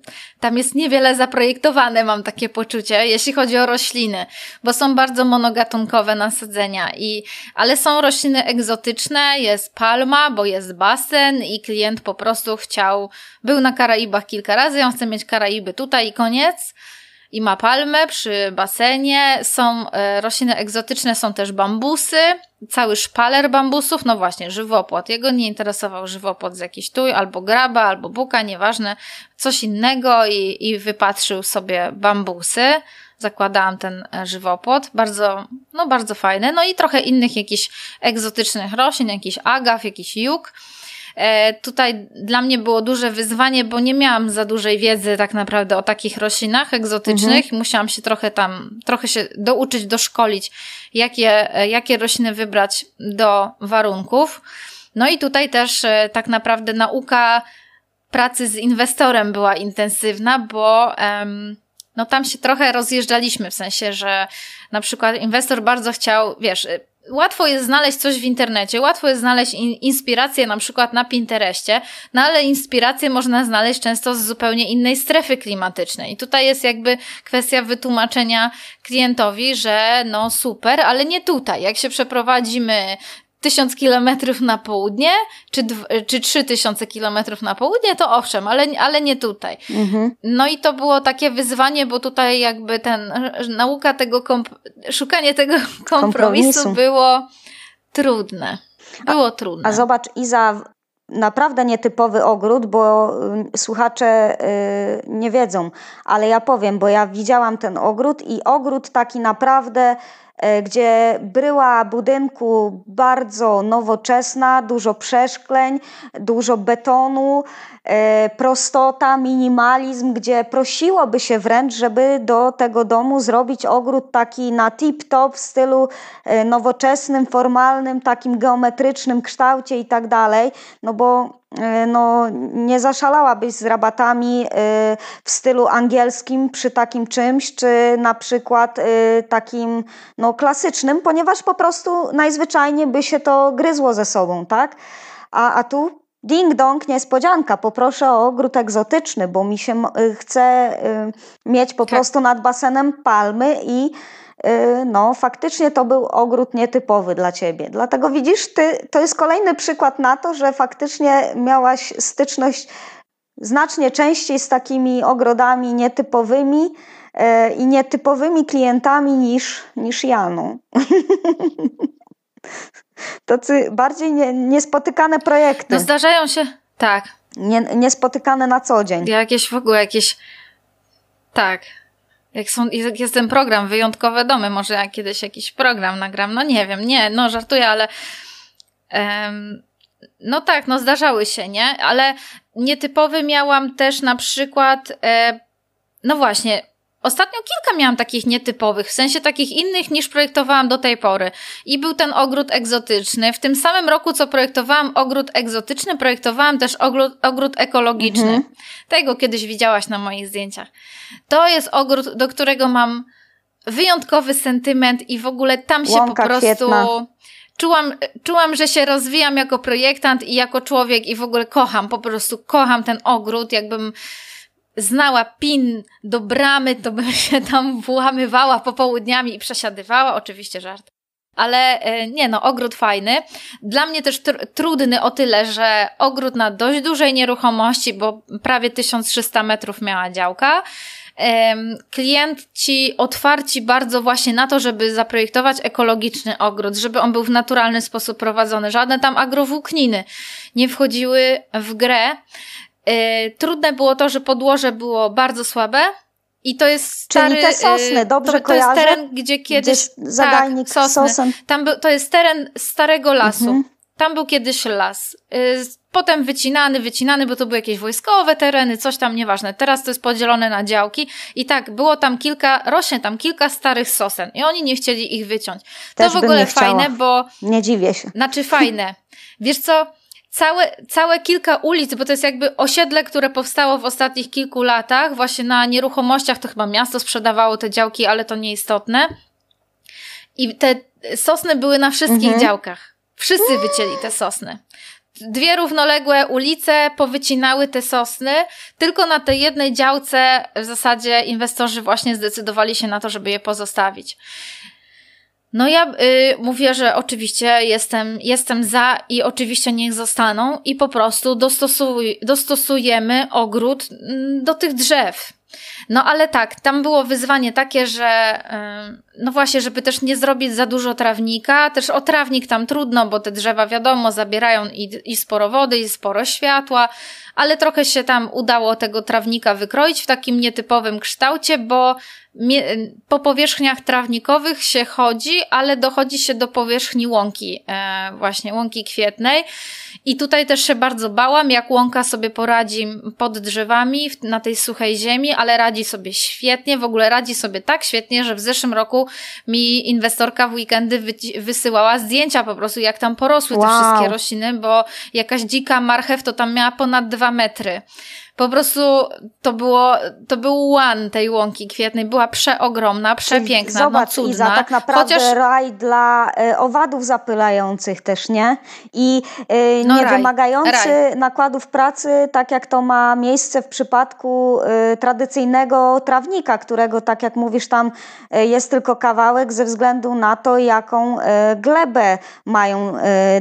tam jest niewiele zaprojektowane, mam takie poczucie, jeśli chodzi o rośliny, bo są bardzo monogatunkowe nasadzenia i, ale są rośliny egzotyczne, jest palma, bo jest basen i klient po prostu chciał, był na Karaibach kilka razy, on chce mieć Karaiby tutaj i koniec i ma palmę przy basenie. Są e, rośliny egzotyczne, są też bambusy, cały szpaler bambusów, no właśnie, żywopłot. Jego nie interesował żywopłot z jakiś tuj, albo graba, albo buka, nieważne, coś innego i, i wypatrzył sobie bambusy. Zakładałam ten e, żywopłot, bardzo, no bardzo fajny, no i trochę innych jakichś egzotycznych roślin, jakiś agaw, jakiś juk. E, tutaj dla mnie było duże wyzwanie, bo nie miałam za dużej wiedzy tak naprawdę o takich roślinach egzotycznych. Mhm. Musiałam się trochę tam, trochę się douczyć, doszkolić, jakie, e, jakie rośliny wybrać do warunków. No i tutaj też e, tak naprawdę nauka pracy z inwestorem była intensywna, bo no tam się trochę rozjeżdżaliśmy, w sensie, że na przykład inwestor bardzo chciał, wiesz, Łatwo jest znaleźć coś w internecie, łatwo jest znaleźć in inspirację na przykład na Pinterestie, no ale inspirację można znaleźć często z zupełnie innej strefy klimatycznej. I tutaj jest jakby kwestia wytłumaczenia klientowi, że no super, ale nie tutaj. Jak się przeprowadzimy tysiąc kilometrów na południe, czy, czy 3000 kilometrów na południe, to owszem, ale, ale nie tutaj. Mhm. No i to było takie wyzwanie, bo tutaj jakby ten, nauka tego, szukanie tego <laughs> kompromisu, kompromisu. było trudne. Było a, trudne. A zobacz, Iza, naprawdę nietypowy ogród, bo słuchacze y, nie wiedzą, ale ja powiem, bo ja widziałam ten ogród i ogród taki naprawdę E, gdzie bryła budynku bardzo nowoczesna, dużo przeszkleń, dużo betonu, e, prostota, minimalizm, gdzie prosiłoby się wręcz, żeby do tego domu zrobić ogród taki na tip-top w stylu e, nowoczesnym, formalnym, takim geometrycznym kształcie i tak dalej, no bo E, no, nie zaszalałabyś z rabatami e, w stylu angielskim przy takim czymś, czy na przykład e, takim no, klasycznym, ponieważ po prostu najzwyczajniej by się to gryzło ze sobą, tak? A, a tu Ding dong, niespodzianka, poproszę o ogród egzotyczny, bo mi się chce mieć po tak. prostu nad basenem palmy i Y, no faktycznie to był ogród nietypowy dla ciebie. Dlatego widzisz, ty, to jest kolejny przykład na to, że faktycznie miałaś styczność znacznie częściej z takimi ogrodami nietypowymi y, i nietypowymi klientami niż, niż Janu. <laughs> Tacy bardziej nie, niespotykane projekty. No zdarzają się, tak. Nie, niespotykane na co dzień. Jakieś w ogóle, jakieś... Tak, jak, są, jak jest ten program Wyjątkowe Domy, może ja kiedyś jakiś program nagram, no nie wiem, nie, no żartuję, ale um, no tak, no zdarzały się, nie? Ale nietypowy miałam też na przykład, e, no właśnie, Ostatnio kilka miałam takich nietypowych, w sensie takich innych niż projektowałam do tej pory. I był ten ogród egzotyczny. W tym samym roku, co projektowałam ogród egzotyczny, projektowałam też ogród, ogród ekologiczny. Mhm. Tego kiedyś widziałaś na moich zdjęciach. To jest ogród, do którego mam wyjątkowy sentyment i w ogóle tam się Łąka po prostu... czułam, czułam, że się rozwijam jako projektant i jako człowiek i w ogóle kocham, po prostu kocham ten ogród, jakbym znała pin do bramy, to bym <laughs> się tam włamywała popołudniami i przesiadywała. Oczywiście żart. Ale e, nie no, ogród fajny. Dla mnie też tr trudny o tyle, że ogród na dość dużej nieruchomości, bo prawie 1300 metrów miała działka. Klienci otwarci bardzo właśnie na to, żeby zaprojektować ekologiczny ogród, żeby on był w naturalny sposób prowadzony. Żadne tam agrowłókniny nie wchodziły w grę. E, trudne było to, że podłoże było bardzo słabe, i to jest stary, Czyli te e, sosny, dobrze to, to kojarzę? To jest teren, gdzie kiedyś... Zagajnik tak, sosny. Sosen. Tam był, to jest teren starego lasu. Mhm. Tam był kiedyś las. E, potem wycinany, wycinany, bo to były jakieś wojskowe tereny, coś tam nieważne. Teraz to jest podzielone na działki. I tak, było tam kilka, rośnie tam kilka starych sosen. I oni nie chcieli ich wyciąć. Też to w ogóle fajne, bo... Nie dziwię się. Znaczy fajne. <laughs> Wiesz co całe, całe kilka ulic, bo to jest jakby osiedle, które powstało w ostatnich kilku latach, właśnie na nieruchomościach, to chyba miasto sprzedawało te działki, ale to nieistotne. I te sosny były na wszystkich mhm. działkach. Wszyscy wycięli te sosny. Dwie równoległe ulice powycinały te sosny, tylko na tej jednej działce w zasadzie inwestorzy właśnie zdecydowali się na to, żeby je pozostawić. No ja y, mówię, że oczywiście jestem, jestem za i oczywiście niech zostaną i po prostu dostosuj, dostosujemy ogród mm, do tych drzew. No ale tak, tam było wyzwanie takie, że y, no właśnie, żeby też nie zrobić za dużo trawnika. Też o trawnik tam trudno, bo te drzewa wiadomo zabierają i, i sporo wody, i sporo światła, ale trochę się tam udało tego trawnika wykroić w takim nietypowym kształcie, bo po powierzchniach trawnikowych się chodzi, ale dochodzi się do powierzchni łąki, e, właśnie łąki kwietnej. I tutaj też się bardzo bałam, jak łąka sobie poradzi pod drzewami na tej suchej ziemi, ale radzi sobie świetnie, w ogóle radzi sobie tak świetnie, że w zeszłym roku mi inwestorka w weekendy wysyłała zdjęcia po prostu, jak tam porosły wow. te wszystkie rośliny, bo jakaś dzika marchew to tam miała ponad dwa metry. Po prostu to było, to był łan tej łąki kwietnej, była przeogromna, przepiękna, no Zobacz, no cudna. Iza, tak naprawdę Chociaż... raj dla e, owadów zapylających też, nie? I yy, no nie raj, wymagający raj. nakładów pracy, tak jak to ma miejsce w przypadku e, tradycyjnego trawnika, którego tak jak mówisz tam jest tylko kawałek ze względu na to, jaką glebę mają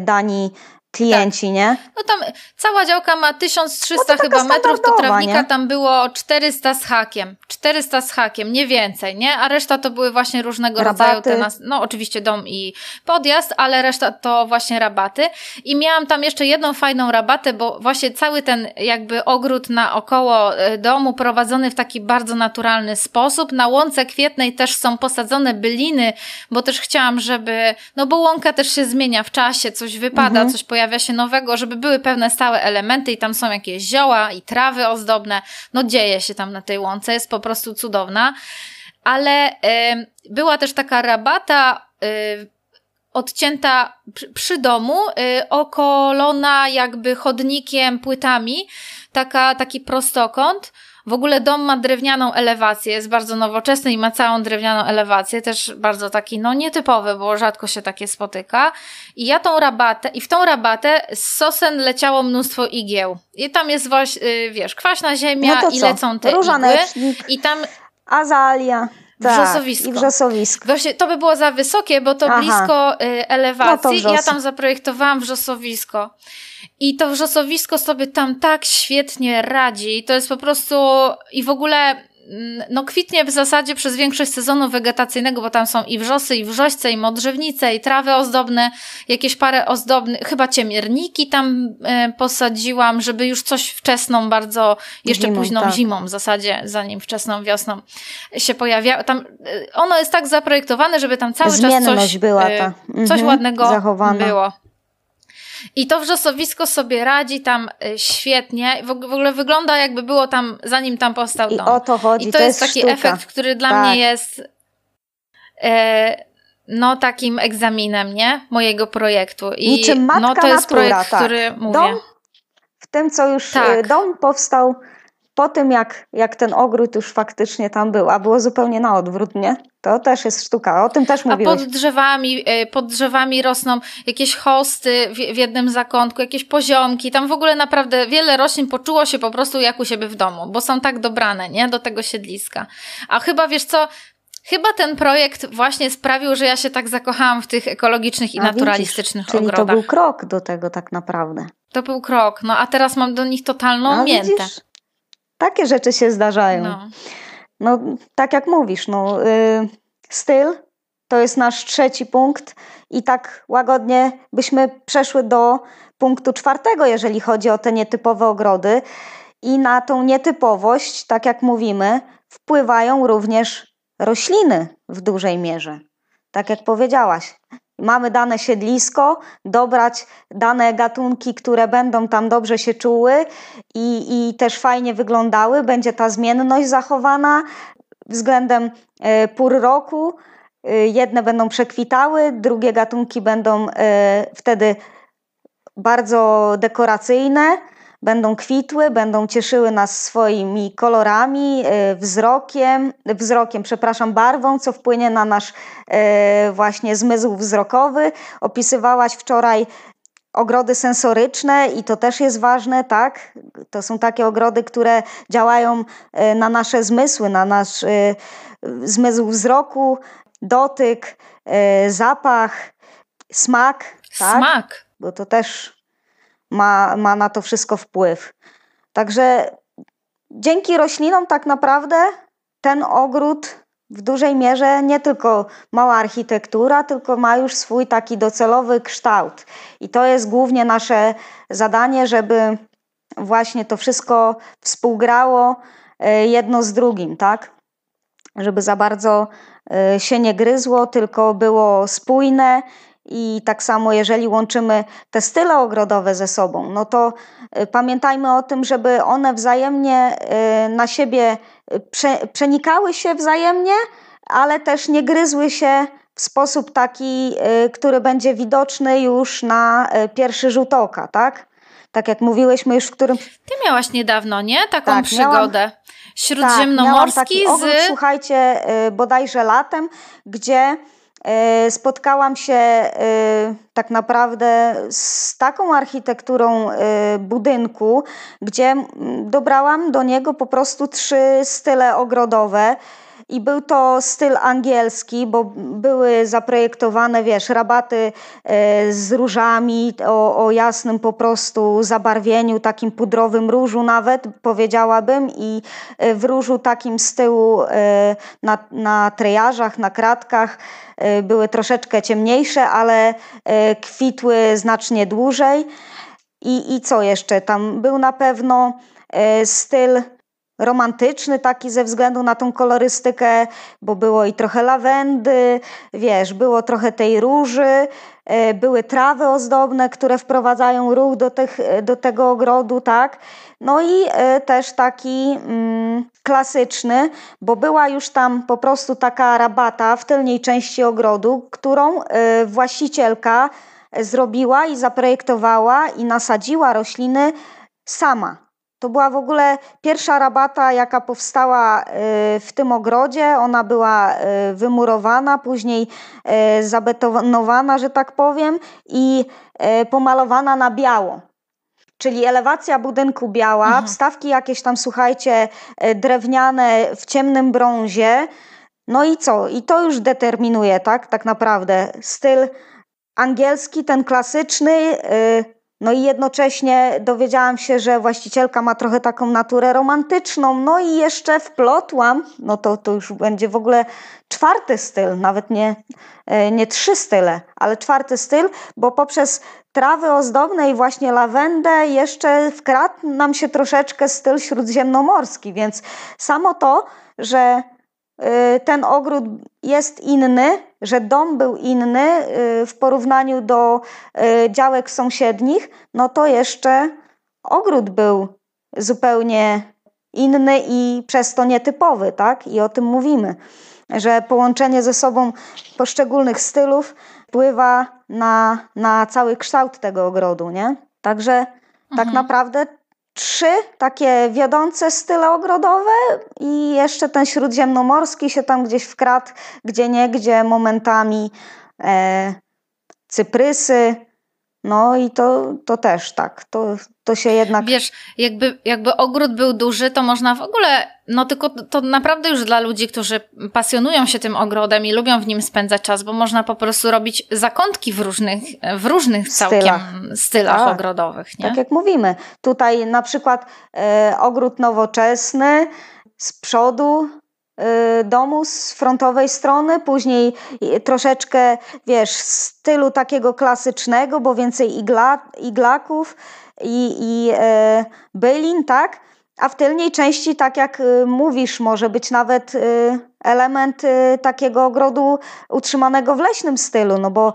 dani klienci, tak. nie? No tam cała działka ma 1300 no chyba metrów, to trawnika nie? tam było 400 z hakiem. 400 z hakiem, nie więcej, nie? A reszta to były właśnie różnego rabaty. rodzaju te no oczywiście dom i podjazd, ale reszta to właśnie rabaty. I miałam tam jeszcze jedną fajną rabatę, bo właśnie cały ten jakby ogród naokoło e, domu prowadzony w taki bardzo naturalny sposób. Na łące kwietnej też są posadzone byliny, bo też chciałam, żeby, no bo łąka też się zmienia w czasie, coś wypada, mhm. coś pojawia pojawia się nowego, żeby były pewne stałe elementy i tam są jakieś zioła i trawy ozdobne. No dzieje się tam na tej łące, jest po prostu cudowna. Ale y, była też taka rabata y, odcięta przy domu, y, okolona jakby chodnikiem, płytami, taka, taki prostokąt w ogóle dom ma drewnianą elewację, jest bardzo nowoczesny i ma całą drewnianą elewację, też bardzo taki, no nietypowy, bo rzadko się takie spotyka. I ja tą rabatę, i w tą rabatę z sosen leciało mnóstwo igieł. I tam jest właśnie, y, wiesz, kwaśna ziemia no i lecą te igły. I tam... Azalia. Tak, wrzosowisko. I wrzosowisko. Właśnie to by było za wysokie, bo to Aha. blisko elewacji. Y, no to ja tam zaprojektowałam wrzosowisko. I to wrzosowisko sobie tam tak świetnie radzi. To jest po prostu i w ogóle mm, no kwitnie w zasadzie przez większość sezonu wegetacyjnego, bo tam są i wrzosy, i wrzośce, i modrzewnice, i trawy ozdobne, jakieś parę ozdobnych, chyba ciemierniki tam e, posadziłam, żeby już coś wczesną bardzo, jeszcze zimą, późną tak. zimą w zasadzie, zanim wczesną wiosną się pojawia. Tam, e, ono jest tak zaprojektowane, żeby tam cały Zmienność czas coś, była e, ta. Mhm, coś ładnego zachowana. było. I to wrzosowisko sobie radzi tam y, świetnie. W ogóle wygląda jakby było tam, zanim tam powstał dom. I o to chodzi. I to, to jest, jest, taki sztuka. efekt, który dla tak. mnie jest e, no takim egzaminem, nie? Mojego projektu. I Niczym matka no, to jest natura, projekt, tak. który mówię. Dom w tym, co już e, tak. dom powstał po tym, jak, jak ten ogród już faktycznie tam był, a było zupełnie na odwrót, nie? To też jest sztuka, o tym też mówiłeś. A pod drzewami, e, pod drzewami rosną jakieś hosty w, w jednym zakątku, jakieś poziomki, tam w ogóle naprawdę wiele roślin poczuło się po prostu jak u siebie w domu, bo są tak dobrane, nie? Do tego siedliska. A chyba, wiesz co, Chyba ten projekt właśnie sprawił, że ja się tak zakochałam w tych ekologicznych i a naturalistycznych widzisz, czyli to był krok do tego tak naprawdę. To był krok, no a teraz mam do nich totalną a miętę. Widzisz? takie rzeczy się zdarzają. No, no tak jak mówisz, no, y, styl to jest nasz trzeci punkt i tak łagodnie byśmy przeszły do punktu czwartego, jeżeli chodzi o te nietypowe ogrody. I na tą nietypowość, tak jak mówimy, wpływają również rośliny w dużej mierze. Tak jak powiedziałaś, mamy dane siedlisko, dobrać dane gatunki, które będą tam dobrze się czuły i, i też fajnie wyglądały, będzie ta zmienność zachowana względem e, pór roku. E, jedne będą przekwitały, drugie gatunki będą e, wtedy bardzo dekoracyjne, Będą kwitły, będą cieszyły nas swoimi kolorami, y, wzrokiem, wzrokiem, przepraszam, barwą, co wpłynie na nasz y, właśnie zmysł wzrokowy. Opisywałaś wczoraj ogrody sensoryczne i to też jest ważne, tak? To są takie ogrody, które działają y, na nasze zmysły, na nasz zmysł wzroku, dotyk, zapach, smak. Tak? Smak. Bo to też ma, ma na to wszystko wpływ. Także dzięki roślinom tak naprawdę ten ogród w dużej mierze nie tylko mała architektura, tylko ma już swój taki docelowy kształt. I to jest głównie nasze zadanie, żeby właśnie to wszystko współgrało e, jedno z drugim, tak? Żeby za bardzo e, się nie gryzło, tylko było spójne i tak samo, jeżeli łączymy te style ogrodowe ze sobą, no to y, pamiętajmy o tym, żeby one wzajemnie y, na siebie y, przenikały się wzajemnie, ale też nie gryzły się w sposób taki, który będzie widoczny już na pierwszy rzut oka, tak? Tak jak mówiłyśmy już w którym. Ty miałaś niedawno, nie? Taką tak, przygodę. Tak, miałam... Śródziemnomorski tak, miałam taki z... ogród, słuchajcie, bodajże latem, gdzie E, spotkałam się e, tak naprawdę z taką architekturą e, budynku, gdzie mm, dobrałam do niego po prostu trzy style ogrodowe. I był to styl angielski, bo były zaprojektowane, wiesz, rabaty e, z różami o, o jasnym po prostu zabarwieniu, takim pudrowym różu nawet, powiedziałabym, i e, w różu takim z tyłu e, na, na trejarzach, na kratkach były troszeczkę ciemniejsze, ale kwitły znacznie dłużej. I, I co jeszcze? Tam był na pewno styl romantyczny taki ze względu na tą kolorystykę, bo było i trochę lawendy, wiesz, było trochę tej róży, e, były trawy ozdobne, które wprowadzają ruch do, tych, e, do tego ogrodu, tak. No i e, też taki mm, klasyczny, bo była już tam po prostu taka rabata w tylnej części ogrodu, którą właścicielka zrobiła i zaprojektowała i nasadziła rośliny sama to była w ogóle pierwsza rabata, jaka powstała y, w tym ogrodzie. Ona była y, wymurowana, później y, zabetonowana, że tak powiem, i pomalowana na biało. Czyli elewacja budynku biała, mhm. wstawki jakieś tam, słuchajcie, drewniane w ciemnym brązie. No i co? I to już determinuje, tak, tak naprawdę, styl angielski, ten klasyczny, no i jednocześnie dowiedziałam się, że właścicielka ma trochę taką naturę romantyczną. No i jeszcze wplotłam, no to, to już będzie w ogóle czwarty styl, nawet nie, e, nie trzy style, ale czwarty styl, bo poprzez trawy ozdobne i właśnie lawendę jeszcze wkradł nam się troszeczkę styl śródziemnomorski, więc samo to, że Y, ten ogród jest inny, że dom był inny y, w porównaniu do y, działek sąsiednich, no to jeszcze ogród był zupełnie inny i przez to nietypowy, tak? I o tym mówimy, że połączenie ze sobą poszczególnych stylów wpływa na, na cały kształt tego ogrodu, nie? Także tak mhm. tak naprawdę trzy takie wiodące style ogrodowe i jeszcze ten śródziemnomorski się tam gdzieś wkradł, gdzie nie, gdzie momentami e, cyprysy. No i to, to też tak, to to się jednak. Wiesz, jakby, jakby ogród był duży, to można w ogóle, no tylko to naprawdę już dla ludzi, którzy pasjonują się tym ogrodem i lubią w nim spędzać czas, bo można po prostu robić zakątki w różnych, w różnych całkiem stylach, stylach tak. ogrodowych. Nie? Tak jak mówimy. Tutaj na przykład e, ogród nowoczesny z przodu e, domu z frontowej strony, później e, troszeczkę, wiesz, stylu takiego klasycznego, bo więcej igla, iglaków, i, i e, bylin, tak? A w tylnej części, tak jak y, mówisz, może być nawet y, element y, takiego ogrodu utrzymanego w leśnym stylu, no bo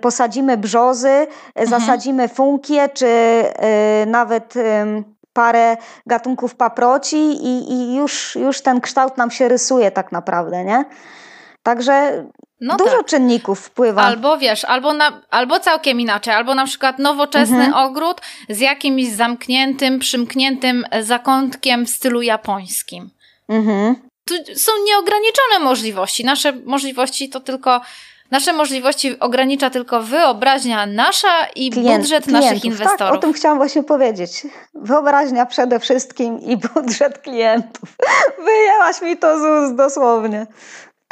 posadzimy brzozy, mhm. zasadzimy funkie, czy nawet parę gatunków paproci i, i już, już ten kształt nam się rysuje tak naprawdę, nie? Także no dużo tak. czynników wpływa. Albo wiesz, albo, na, albo całkiem inaczej, albo na przykład nowoczesny mhm. ogród z jakimś zamkniętym, przymkniętym zakątkiem w stylu japońskim. Mhm. Tu są nieograniczone możliwości. Nasze możliwości to tylko. Nasze możliwości ogranicza tylko wyobraźnia nasza i Klient, budżet klientów, naszych inwestorów. Tak, o tym chciałam właśnie powiedzieć. Wyobraźnia przede wszystkim i <laughs> budżet klientów. Wyjęłaś mi to z ust dosłownie.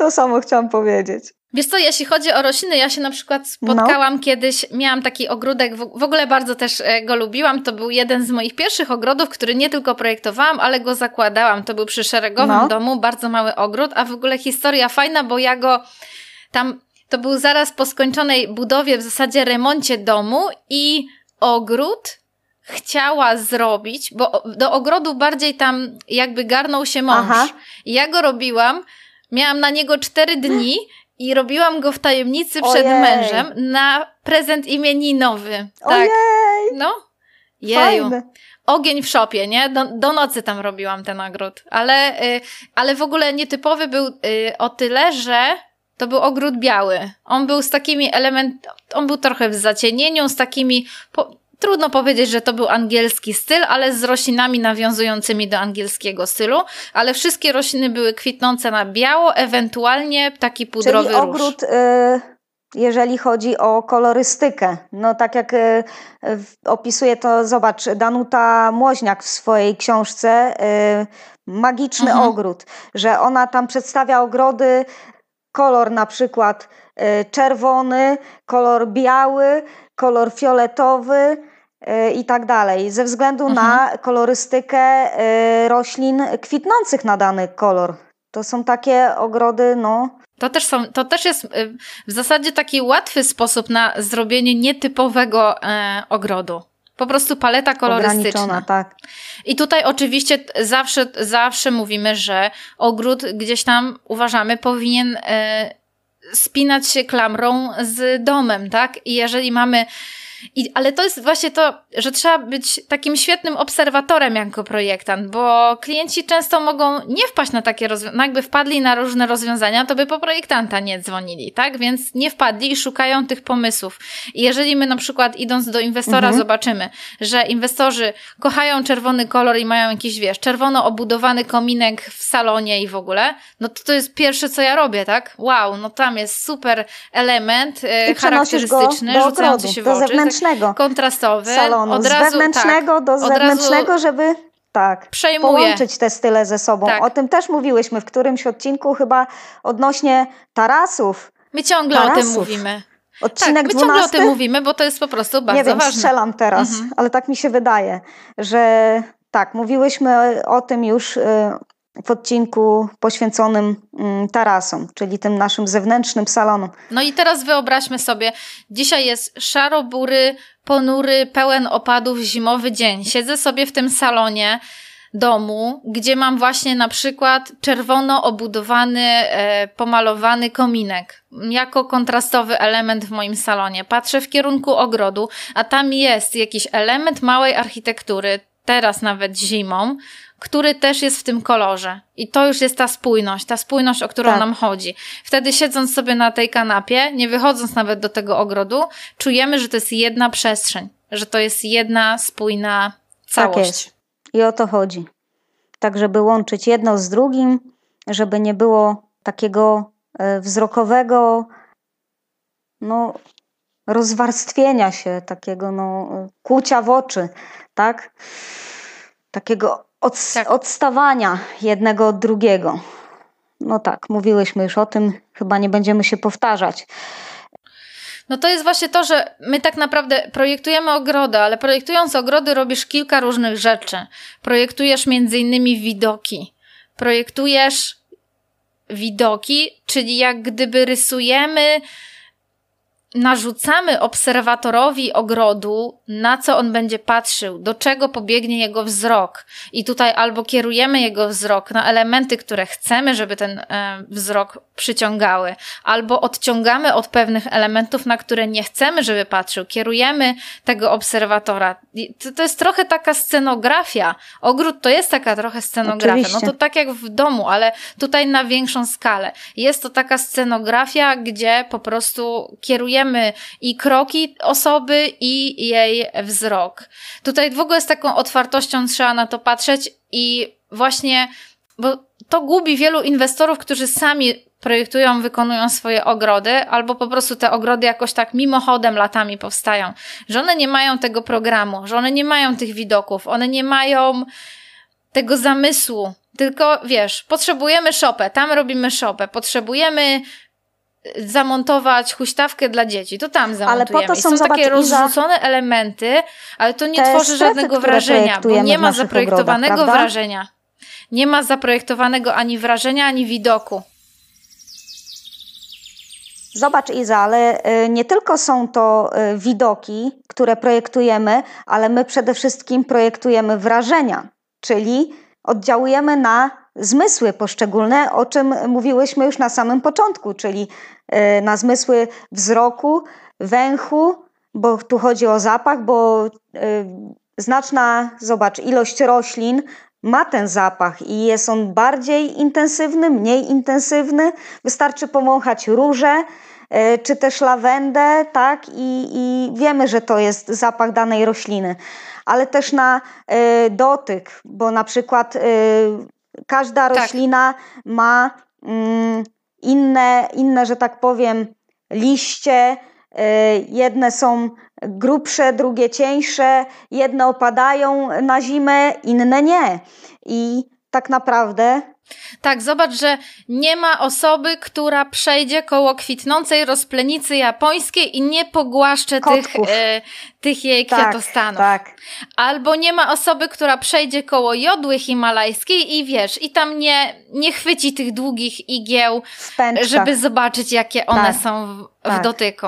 To samo chciałam powiedzieć. Wiesz co, jeśli chodzi o rośliny, ja się na przykład spotkałam no. kiedyś, miałam taki ogródek, w ogóle bardzo też e, go lubiłam, to był jeden z moich pierwszych ogrodów, który nie tylko projektowałam, ale go zakładałam. To był przy szeregowym no. domu, bardzo mały ogród, a w ogóle historia fajna, bo ja go tam, to był zaraz po skończonej budowie, w zasadzie remoncie domu i ogród chciała zrobić, bo do ogrodu bardziej tam jakby garnął się mąż. Aha. Ja go robiłam, Miałam na niego cztery dni i robiłam go w tajemnicy przed Ojej. mężem na prezent imieninowy. Tak. Ojej. No. Jeju. Fajne. Ogień w szopie, nie? Do, do nocy tam robiłam ten ogród. Ale, y, ale w ogóle nietypowy był y, o tyle, że to był ogród biały. On był z takimi elementami, on był trochę w zacienieniu, z takimi, po, Trudno powiedzieć, że to był angielski styl, ale z roślinami nawiązującymi do angielskiego stylu, ale wszystkie rośliny były kwitnące na biało, ewentualnie taki pudrowy Czyli ogród, y, jeżeli chodzi o kolorystykę, no tak jak y, opisuje to, zobacz, Danuta Młoźniak w swojej książce y, Magiczny mhm. ogród, że ona tam przedstawia ogrody kolor na przykład y, czerwony, kolor biały, kolor fioletowy, Y, i tak dalej, ze względu mhm. na kolorystykę y, roślin kwitnących na dany kolor. To są takie ogrody, no. To też, są, to też jest y, w zasadzie taki łatwy sposób na zrobienie nietypowego e, ogrodu. Po prostu paleta kolorystyczna. tak. I tutaj oczywiście zawsze, zawsze mówimy, że ogród gdzieś tam uważamy powinien e, spinać się klamrą z domem, tak? I jeżeli mamy i, ale to jest właśnie to, że trzeba być takim świetnym obserwatorem jako projektant, bo klienci często mogą nie wpaść na takie rozwiązania, jakby wpadli na różne rozwiązania, to by po projektanta nie dzwonili, tak? Więc nie wpadli i szukają tych pomysłów. I jeżeli my na przykład idąc do inwestora mhm. zobaczymy, że inwestorzy kochają czerwony kolor i mają jakiś, wiesz, czerwono obudowany kominek w salonie i w ogóle, no to to jest pierwsze, co ja robię, tak? Wow, no tam jest super element y, I charakterystyczny, rzucający się w oczy. Tak? kontrastowy. Salonu. Od z razu, wewnętrznego tak, do zewnętrznego, razu... żeby tak, połączyć te style ze sobą. Tak. O tym też mówiłyśmy w którymś odcinku chyba odnośnie tarasów. My ciągle tarasów. o tym mówimy. Odcinek tak, my 12? ciągle o tym mówimy, bo to jest po prostu bardzo Nie wiem, ważne. strzelam teraz, mhm. ale tak mi się wydaje, że tak, mówiłyśmy o tym już y, w odcinku poświęconym mm, tarasom, czyli tym naszym zewnętrznym salonom. No i teraz wyobraźmy sobie, dzisiaj jest szaro-bury, ponury, pełen opadów zimowy dzień. Siedzę sobie w tym salonie domu, gdzie mam właśnie na przykład czerwono obudowany, e, pomalowany kominek jako kontrastowy element w moim salonie. Patrzę w kierunku ogrodu, a tam jest jakiś element małej architektury, teraz nawet zimą, który też jest w tym kolorze. I to już jest ta spójność, ta spójność, o którą tak. nam chodzi. Wtedy siedząc sobie na tej kanapie, nie wychodząc nawet do tego ogrodu, czujemy, że to jest jedna przestrzeń, że to jest jedna spójna tak całość. Tak jest. I o to chodzi. Tak, żeby łączyć jedno z drugim, żeby nie było takiego e, wzrokowego no, rozwarstwienia się, takiego no, e, kłucia w oczy, tak? Takiego od, tak. odstawania jednego od drugiego. No tak, mówiłyśmy już o tym, chyba nie będziemy się powtarzać. No to jest właśnie to, że my tak naprawdę projektujemy ogrody, ale projektując ogrody robisz kilka różnych rzeczy. Projektujesz między innymi widoki. Projektujesz widoki, czyli jak gdyby rysujemy narzucamy obserwatorowi ogrodu, na co on będzie patrzył, do czego pobiegnie jego wzrok. I tutaj albo kierujemy jego wzrok na elementy, które chcemy, żeby ten e, wzrok przyciągały, albo odciągamy od pewnych elementów, na które nie chcemy, żeby patrzył. Kierujemy tego obserwatora. To, to jest trochę taka scenografia. Ogród to jest taka trochę scenografia. No Oczywiście. No to tak jak w domu, ale tutaj na większą skalę. Jest to taka scenografia, gdzie po prostu kierujemy i kroki osoby, i jej wzrok. Tutaj w ogóle z taką otwartością trzeba na to patrzeć i właśnie, bo to gubi wielu inwestorów, którzy sami projektują, wykonują swoje ogrody, albo po prostu te ogrody jakoś tak mimochodem latami powstają, że one nie mają tego programu, że one nie mają tych widoków, one nie mają tego zamysłu. Tylko wiesz, potrzebujemy szopę, tam robimy szopę, potrzebujemy zamontować huśtawkę dla dzieci, to tam zamontujemy. Ale po to są, I są takie rozrzucone elementy, ale to nie tworzy strefy, żadnego wrażenia, bo nie ma zaprojektowanego ogrodach, wrażenia. Nie ma zaprojektowanego ani wrażenia, ani widoku. Zobacz Iza, ale y, nie tylko są to y, widoki, które projektujemy, ale my przede wszystkim projektujemy wrażenia, czyli oddziałujemy na zmysły poszczególne, o czym mówiłyśmy już na samym początku, czyli e, na zmysły wzroku, węchu, bo tu chodzi o zapach, bo e, znaczna, zobacz, ilość roślin ma ten zapach i jest on bardziej intensywny, mniej intensywny. Wystarczy pomąchać róże e, czy też lawendę, tak? I, I, wiemy, że to jest zapach danej rośliny, ale też na dotyk, bo na przykład Każda tak. roślina ma mm, inne, inne, że tak powiem, liście. Y, jedne są grubsze, drugie cieńsze, jedne opadają na zimę, inne nie. I tak naprawdę tak, zobacz, że nie ma osoby, która przejdzie koło kwitnącej rozplenicy japońskiej i nie pogłaszcze tych, e, tych jej tak, kwiatostanów. Tak. Albo nie ma osoby, która przejdzie koło jodły himalajskiej i wiesz, i tam nie, nie chwyci tych długich igieł, żeby zobaczyć, jakie one tak, są w, tak. w, dotyku.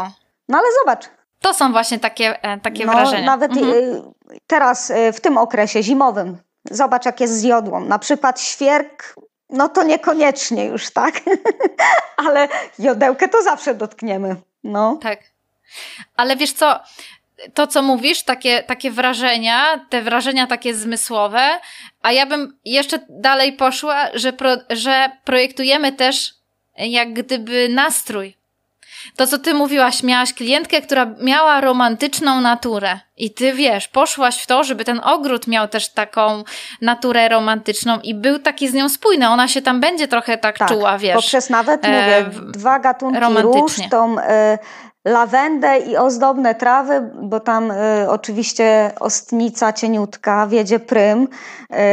No ale zobacz. To są właśnie takie, e, takie no, wrażenia. Nawet mhm. Y, teraz, y, w tym okresie zimowym, Zobacz, jak jest z jodłą. Na przykład świerk no to niekoniecznie już, tak? <laughs> Ale jodełkę to zawsze dotkniemy. No. Tak. Ale wiesz co, to co mówisz, takie, takie wrażenia, te wrażenia takie zmysłowe, a ja bym jeszcze dalej poszła, że, pro, że projektujemy też jak gdyby nastrój to, co ty mówiłaś, miałaś klientkę, która miała romantyczną naturę. I ty wiesz, poszłaś w to, żeby ten ogród miał też taką naturę romantyczną i był taki z nią spójny. Ona się tam będzie trochę tak, tak czuła, wiesz. Poprzez nawet, e, mówię, dwa gatunki róż, tą e, lawendę i ozdobne trawy, bo tam y, oczywiście ostnica cieniutka wiedzie prym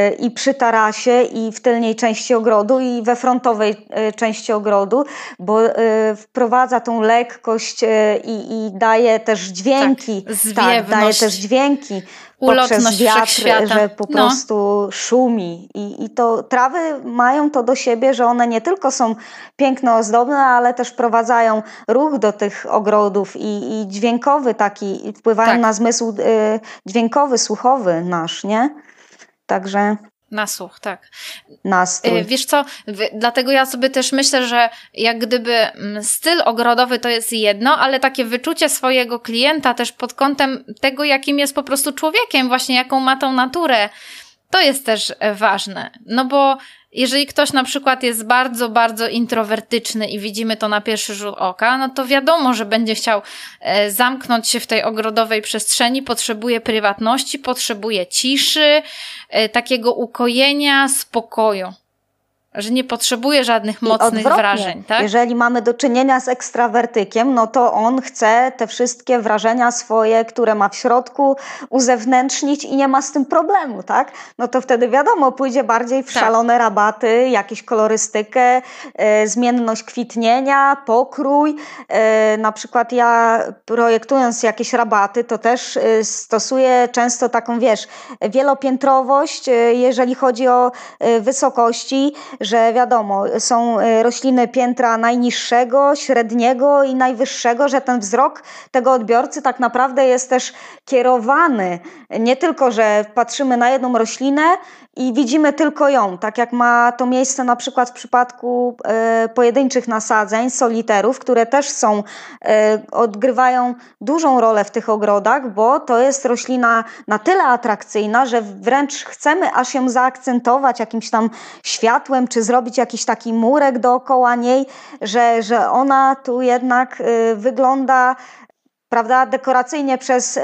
y, i przy tarasie i w tylnej części ogrodu i we frontowej y, części ogrodu, bo y, wprowadza tą lekkość y, i, i, daje też dźwięki. Tak, tak, daje też dźwięki ulotność wiatr, że po no. prostu szumi. I, I to trawy mają to do siebie, że one nie tylko są piękno ozdobne, ale też prowadzają ruch do tych ogrodów i, i dźwiękowy taki, wpływają tak. na zmysł y, dźwiękowy, słuchowy nasz, nie? Także... Na słuch, tak. Nastrój. Y, wiesz co, dlatego ja sobie też myślę, że jak gdyby mm, styl ogrodowy to jest jedno, ale takie wyczucie swojego klienta też pod kątem tego, jakim jest po prostu człowiekiem, właśnie jaką ma tą naturę to jest też e, ważne, no bo jeżeli ktoś na przykład jest bardzo, bardzo introwertyczny i widzimy to na pierwszy rzut oka, no to wiadomo, że będzie chciał e, zamknąć się w tej ogrodowej przestrzeni, potrzebuje prywatności, potrzebuje ciszy, e, takiego ukojenia, spokoju że nie potrzebuje żadnych mocnych wrażeń. Tak? Jeżeli mamy do czynienia z ekstrawertykiem, no to on chce te wszystkie wrażenia swoje, które ma w środku, uzewnętrznić i nie ma z tym problemu, tak? No to wtedy wiadomo, pójdzie bardziej w tak. szalone rabaty, jakieś kolorystykę, e, zmienność kwitnienia, pokrój. E, na przykład ja projektując jakieś rabaty, to też e, stosuję często taką, wiesz, wielopiętrowość, e, jeżeli chodzi o e, wysokości, że wiadomo, są y, rośliny piętra najniższego, średniego i najwyższego, że ten wzrok tego odbiorcy tak naprawdę jest też kierowany. Nie tylko, że patrzymy na jedną roślinę i widzimy tylko ją, tak jak ma to miejsce na przykład w przypadku y, pojedynczych nasadzeń, soliterów, które też są, y, odgrywają dużą rolę w tych ogrodach, bo to jest roślina na tyle atrakcyjna, że wręcz chcemy aż ją zaakcentować jakimś tam światłem, czy zrobić jakiś taki murek dookoła niej, że, że ona tu jednak y, wygląda, prawda, dekoracyjnie przez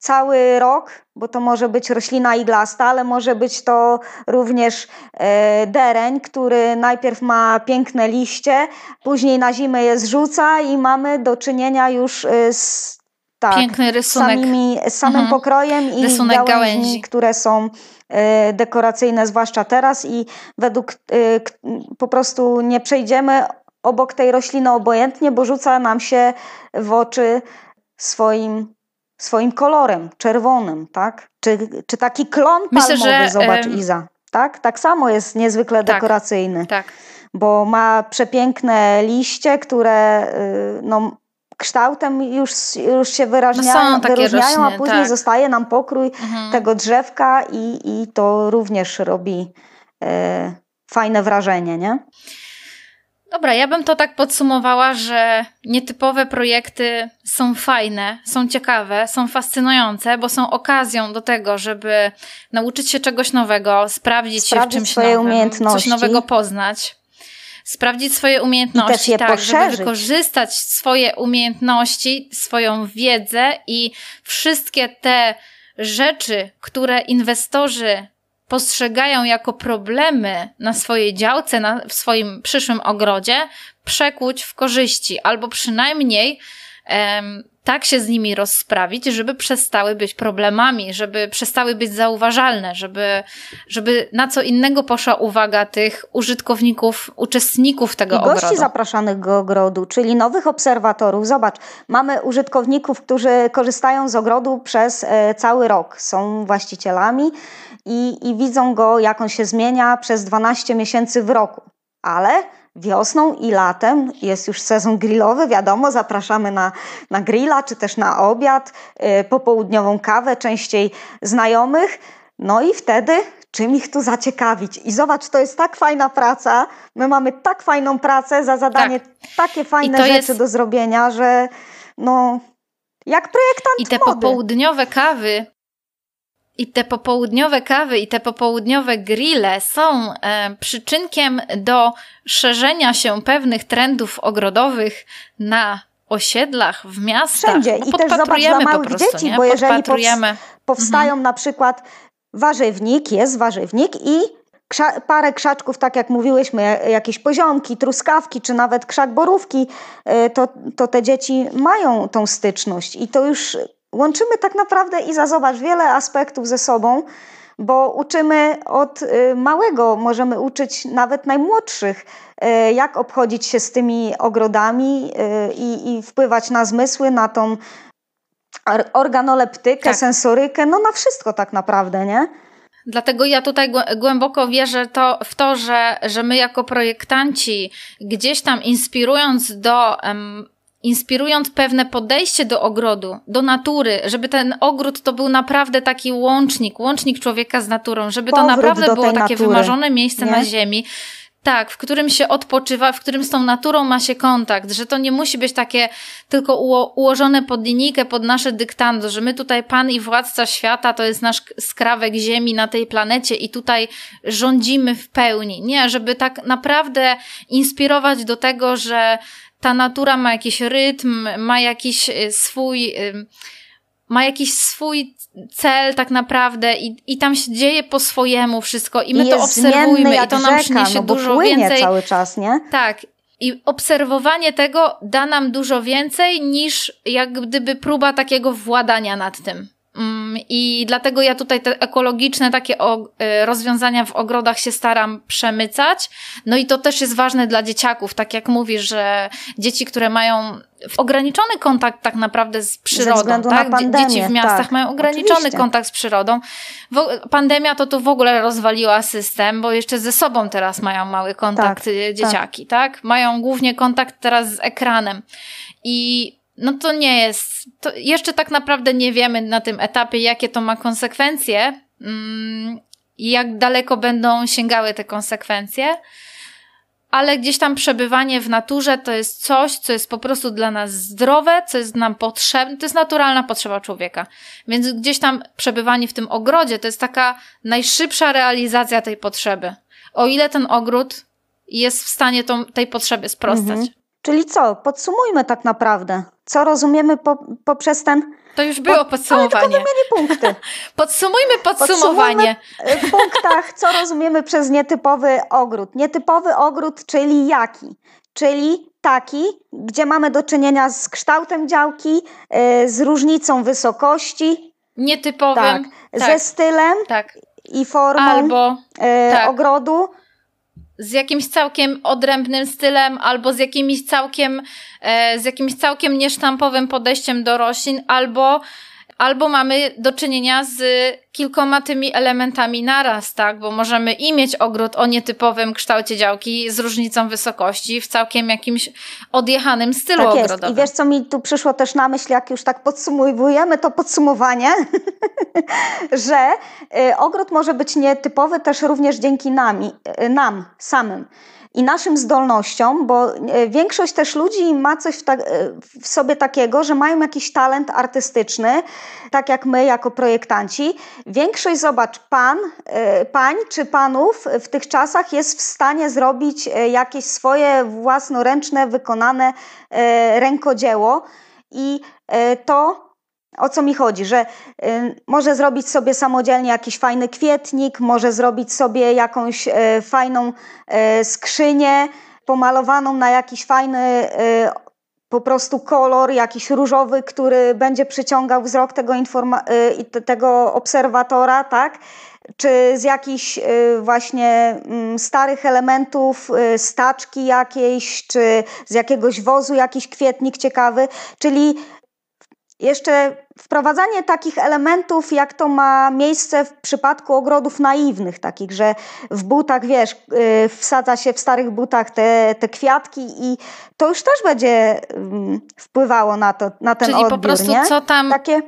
cały rok, bo to może być roślina iglasta, ale może być to również e, dereń, który najpierw ma piękne liście, później na zimę je zrzuca i mamy do czynienia już e, z tak, Piękny rysunek. Samimi, samym mhm. pokrojem i rysunek gałęzi, gałęzi, które są e, dekoracyjne, zwłaszcza teraz i według po prostu nie przejdziemy obok tej rośliny obojętnie, bo rzuca nam się w oczy swoim swoim kolorem, czerwonym, tak? Czy, czy taki klon Myślę, palmowy, że, zobacz um... Iza, tak? Tak samo jest niezwykle tak, dekoracyjny. Tak. Bo ma przepiękne liście, które y, no, kształtem już, już się wyrażniają, no wyróżniają, rośnie, a później tak. zostaje nam pokrój mhm. tego drzewka i, i to również robi e, fajne wrażenie, nie? Dobra, ja bym to tak podsumowała, że nietypowe projekty są fajne, są ciekawe, są fascynujące, bo są okazją do tego, żeby nauczyć się czegoś nowego, sprawdzić, sprawdzić się w czymś nowym, coś nowego poznać sprawdzić swoje umiejętności, tak, poszerzyć. żeby wykorzystać swoje umiejętności, swoją wiedzę i wszystkie te rzeczy, które inwestorzy postrzegają jako problemy na swojej działce, na, w swoim przyszłym ogrodzie, przekuć w korzyści, albo przynajmniej em, tak się z nimi rozprawić, żeby przestały być problemami, żeby przestały być zauważalne, żeby, żeby na co innego poszła uwaga tych użytkowników, uczestników tego I gości ogrodu. gości zapraszanych do ogrodu, czyli nowych obserwatorów. Zobacz, mamy użytkowników, którzy korzystają z ogrodu przez e, cały rok, są właścicielami, i, i widzą go, jak on się zmienia przez 12 miesięcy w roku. Ale wiosną i latem jest już sezon grillowy, wiadomo, zapraszamy na, na grilla czy też na obiad, yy, popołudniową kawę, częściej znajomych. No i wtedy czym ich tu zaciekawić? I zobacz, to jest tak fajna praca. My mamy tak fajną pracę za zadanie, tak. takie fajne rzeczy jest... do zrobienia, że no. Jak projektant I te mody. popołudniowe kawy i te popołudniowe kawy i te popołudniowe grille są e, przyczynkiem do szerzenia się pewnych trendów ogrodowych na osiedlach, w miastach. Wszędzie. I no, też zobacz dla małych prostu, dzieci, nie? bo jeżeli powstają mhm. na przykład warzywnik, jest warzywnik i krza parę krzaczków, tak jak mówiłyśmy, jakieś poziomki, truskawki, czy nawet krzak borówki, e, to, to te dzieci mają tą styczność i to już łączymy tak naprawdę, za zobacz, wiele aspektów ze sobą, bo uczymy od y, małego, możemy uczyć nawet najmłodszych, y, jak obchodzić się z tymi ogrodami y, i, i wpływać na zmysły, na tą organoleptykę, tak. sensorykę, no na wszystko tak naprawdę, nie? Dlatego ja tutaj głęboko wierzę to, w to, że, że my jako projektanci, gdzieś tam inspirując do inspirując pewne podejście do ogrodu, do natury, żeby ten ogród to był naprawdę taki łącznik, łącznik człowieka z naturą, żeby Powrót to naprawdę było takie natury, wymarzone miejsce nie? na ziemi. Tak, w którym się odpoczywa, w którym z tą naturą ma się kontakt, że to nie musi być takie tylko ułożone pod linijkę, pod nasze dyktando, że my tutaj pan i władca świata to jest nasz skrawek ziemi na tej planecie i tutaj rządzimy w pełni. Nie, żeby tak naprawdę inspirować do tego, że ta natura ma jakiś rytm, ma jakiś y, swój, y, ma jakiś swój cel tak naprawdę i, i tam się dzieje po swojemu wszystko i my I to obserwujmy i to nam rzeka, przyniesie no, dużo więcej. cały czas, nie? Tak. I obserwowanie tego da nam dużo więcej niż jak gdyby próba takiego władania nad tym. Mm, I dlatego ja tutaj te ekologiczne takie y, rozwiązania w ogrodach się staram przemycać. No i to też jest ważne dla dzieciaków, tak jak mówisz, że dzieci, które mają ograniczony kontakt tak naprawdę z przyrodą, tak? Pandemię, dzieci w miastach tak, mają ograniczony oczywiście. kontakt z przyrodą. pandemia to tu w ogóle rozwaliła system, bo jeszcze ze sobą teraz mają mały kontakt tak, y, dzieciaki, tak. tak? Mają głównie kontakt teraz z ekranem. I no to nie jest. To jeszcze tak naprawdę nie wiemy na tym etapie, jakie to ma konsekwencje mm, i jak daleko będą sięgały te konsekwencje. Ale gdzieś tam przebywanie w naturze to jest coś, co jest po prostu dla nas zdrowe, co jest nam potrzebne, to jest naturalna potrzeba człowieka. Więc gdzieś tam przebywanie w tym ogrodzie to jest taka najszybsza realizacja tej potrzeby. O ile ten ogród jest w stanie tą, tej potrzeby sprostać. Mhm. Czyli co? Podsumujmy tak naprawdę co rozumiemy po, poprzez ten. To już było podsumowanie. Ale tylko punkty. <laughs> Podsumujmy podsumowanie. Podsumujmy e, w punktach, co rozumiemy przez nietypowy ogród. Nietypowy ogród, czyli jaki? Czyli taki, gdzie mamy do czynienia z kształtem działki, e, z różnicą wysokości. Nietypowym. Tak, tak. ze stylem tak. i formą Albo, e, tak. ogrodu z jakimś całkiem odrębnym stylem albo z jakimś całkiem, e, z jakimś całkiem niesztampowym podejściem do roślin, albo albo mamy do czynienia z kilkoma tymi elementami naraz, tak? Bo możemy i mieć ogród o nietypowym kształcie działki z różnicą wysokości w całkiem jakimś odjechanym stylu tak jest. ogrodowym. I wiesz, co mi tu przyszło też na myśl, jak już tak podsumowujemy to podsumowanie, <laughs> że y, ogród może być nietypowy też również dzięki nami, y, nam samym i naszym zdolnościom, bo e, większość też ludzi ma coś w, ta, e, w, sobie takiego, że mają jakiś talent artystyczny, tak jak my jako projektanci. Większość, zobacz, pan, e, pań czy panów w tych czasach jest w stanie zrobić jakieś swoje własnoręczne, wykonane rękodzieło i to o co mi chodzi, że y, może zrobić sobie samodzielnie jakiś fajny kwietnik, może zrobić sobie jakąś y, fajną y, skrzynię pomalowaną na jakiś fajny e, po prostu kolor, jakiś różowy, który będzie przyciągał wzrok tego, tego obserwatora, tak? Czy z jakichś właśnie mm, starych elementów, staczki jakiejś, czy z jakiegoś wozu jakiś kwietnik ciekawy, czyli jeszcze wprowadzanie takich elementów, jak to ma miejsce w przypadku ogrodów naiwnych, takich, że w butach, wiesz, y, wsadza się w starych butach te, te kwiatki i to już też będzie mm, wpływało na, to, na ten Czyli odbiór, po prostu nie? co tam... Takie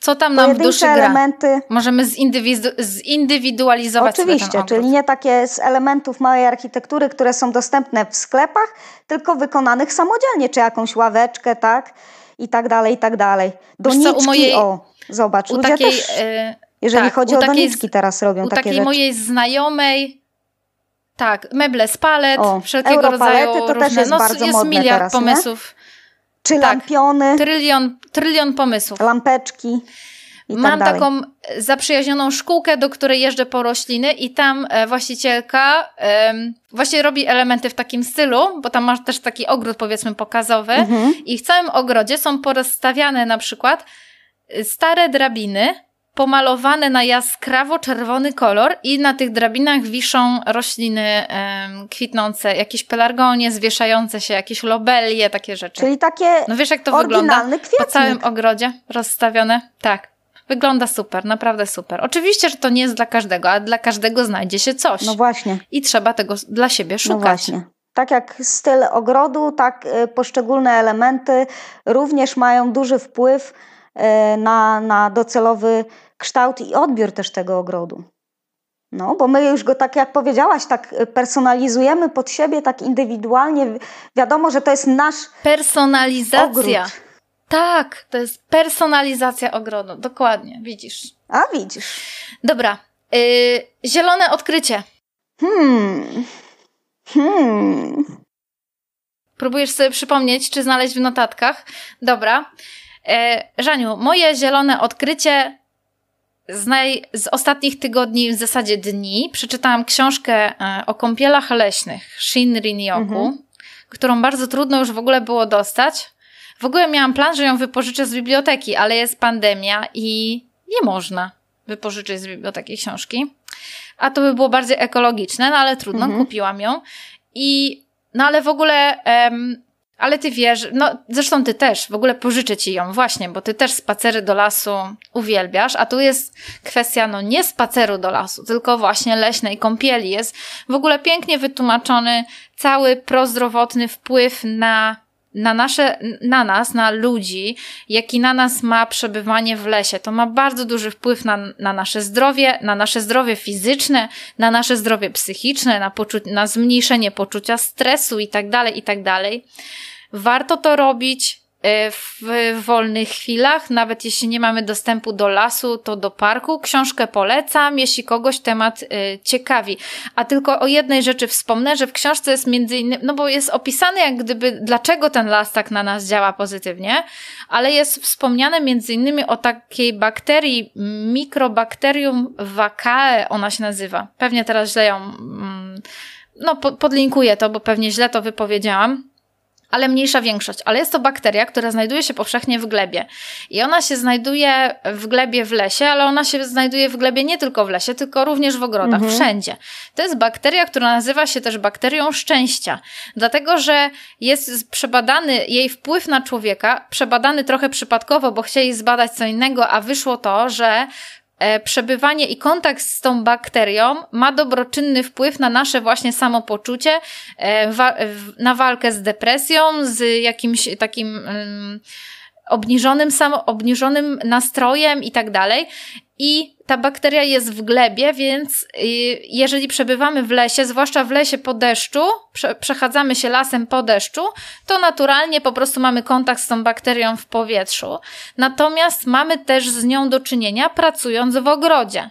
co tam nam w duszy elementy. Gra. Możemy zindywidu zindywidualizować Oczywiście, czyli nie takie z elementów małej architektury, które są dostępne w sklepach, tylko wykonanych samodzielnie, czy jakąś ławeczkę, tak? i tak dalej, i tak dalej. Doniczki, co, mojej, o, zobacz, u takiej, też, e, jeżeli tak, chodzi o takiej, doniczki teraz robią u takie takiej rzeczy. mojej znajomej, tak, meble z palet, o, wszelkiego rodzaju to różne, też jest no, bardzo jest miliard teraz, pomysłów. Nie? Czy tak, lampiony? Trylion, trylion pomysłów. Lampeczki tak Mam dalej. taką e, zaprzyjaźnioną szkółkę, do której jeżdżę po rośliny i tam e, właścicielka um, właśnie robi elementy w takim stylu, bo tam masz też taki ogród powiedzmy pokazowy mhm. i w całym ogrodzie są porozstawiane na przykład e, stare drabiny pomalowane na jaskrawo czerwony kolor i na tych drabinach wiszą rośliny um, kwitnące, jakieś pelargonie, zwieszające się, jakieś lobelie, takie rzeczy. Czyli takie No wiesz jak to wygląda? Kwietnik. Po całym ogrodzie rozstawione. Tak. Wygląda super, naprawdę super. Oczywiście, że to nie jest dla każdego, a dla każdego znajdzie się coś. No właśnie. I trzeba tego dla siebie no szukać. No właśnie. Tak jak styl ogrodu, tak y, poszczególne elementy również mają duży wpływ y, na, na docelowy kształt i odbiór też tego ogrodu. No, bo my już go, tak jak powiedziałaś, tak personalizujemy pod siebie, tak indywidualnie. Wiadomo, że to jest nasz. Personalizacja. Ogród. Tak, to jest personalizacja ogrodu. Dokładnie, widzisz. A widzisz. Dobra. Yy, zielone odkrycie. Hmm. Hmm. Próbujesz sobie przypomnieć, czy znaleźć w notatkach. Dobra. Yy, Żaniu, moje zielone odkrycie z, naj... z ostatnich tygodni, w zasadzie dni, przeczytałam książkę e, o kąpielach leśnych Shinrin Yoku, mhm. którą bardzo trudno już w ogóle było dostać w ogóle miałam plan, że ją wypożyczę z biblioteki, ale jest pandemia i nie można wypożyczyć z biblioteki książki. A to by było bardziej ekologiczne, no ale trudno, mhm. kupiłam ją. I no ale w ogóle. Um, ale ty wiesz, no zresztą ty też, w ogóle pożyczę ci ją właśnie, bo ty też spacery do lasu uwielbiasz, a tu jest kwestia no nie spaceru do lasu, tylko właśnie leśnej kąpieli. Jest w ogóle pięknie wytłumaczony cały prozdrowotny wpływ na na, nasze, na nas, na ludzi, jaki na nas ma przebywanie w lesie. To ma bardzo duży wpływ na, na nasze zdrowie, na nasze zdrowie fizyczne, na nasze zdrowie psychiczne, na, poczu- na zmniejszenie poczucia stresu i i tak dalej tak dalej. Warto to robić, E, w wolnych chwilach, nawet jeśli nie mamy dostępu do lasu, to do parku. Książkę polecam, jeśli kogoś temat e, ciekawi. A tylko o jednej rzeczy wspomnę, że w książce jest między innymi, no bo jest opisane jak gdyby, dlaczego ten las tak na nas działa pozytywnie, ale jest wspomniane między innymi o takiej bakterii, mikrobakterium vacae ona się nazywa. Pewnie teraz źle ją, mm, no podlinkuję to, bo pewnie źle to wypowiedziałam ale mniejsza większość. Ale jest to bakteria, która znajduje się powszechnie w glebie. I ona się znajduje w glebie w lesie, ale ona się znajduje w glebie nie tylko w lesie, tylko również w ogrodach, mhm. wszędzie. To jest bakteria, która nazywa się też bakterią szczęścia, dlatego że jest przebadany jej wpływ na człowieka, przebadany trochę przypadkowo, bo chcieli zbadać co innego, a wyszło to, że E, przebywanie i kontakt z tą bakterią ma dobroczynny wpływ na nasze właśnie samopoczucie, e, na walkę z depresją, z jakimś takim obniżonym, samo, obniżonym nastrojem i tak dalej. I ta bakteria jest w glebie, więc y, jeżeli przebywamy w lesie, zwłaszcza w lesie po deszczu, prze przechadzamy się lasem po deszczu, to naturalnie po prostu mamy kontakt z tą bakterią w powietrzu. Natomiast mamy też z nią do czynienia pracując w ogrodzie.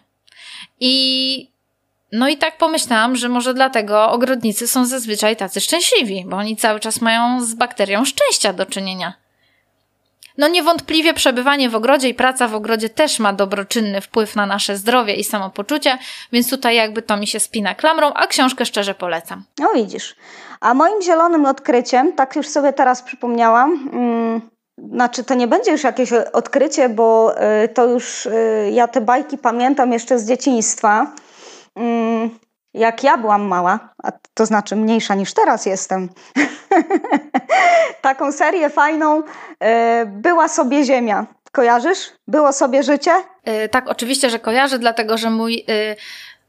I no i tak pomyślałam, że może dlatego ogrodnicy są zazwyczaj tacy szczęśliwi, bo oni cały czas mają z bakterią szczęścia do czynienia. No niewątpliwie przebywanie w ogrodzie i praca w ogrodzie też ma dobroczynny wpływ na nasze zdrowie i samopoczucie, więc tutaj jakby to mi się spina klamrą, a książkę szczerze polecam. No widzisz. A moim zielonym odkryciem, tak już sobie teraz przypomniałam, hmm... Znaczy, to nie będzie już jakieś odkrycie, bo y, to już y, ja te bajki pamiętam jeszcze z dzieciństwa. Mm, jak ja byłam mała, a to znaczy mniejsza niż teraz jestem, <laughs> taką serię fajną y, Była sobie Ziemia. Kojarzysz? Było sobie życie? Y, tak, oczywiście, że kojarzę, dlatego że mój. Y,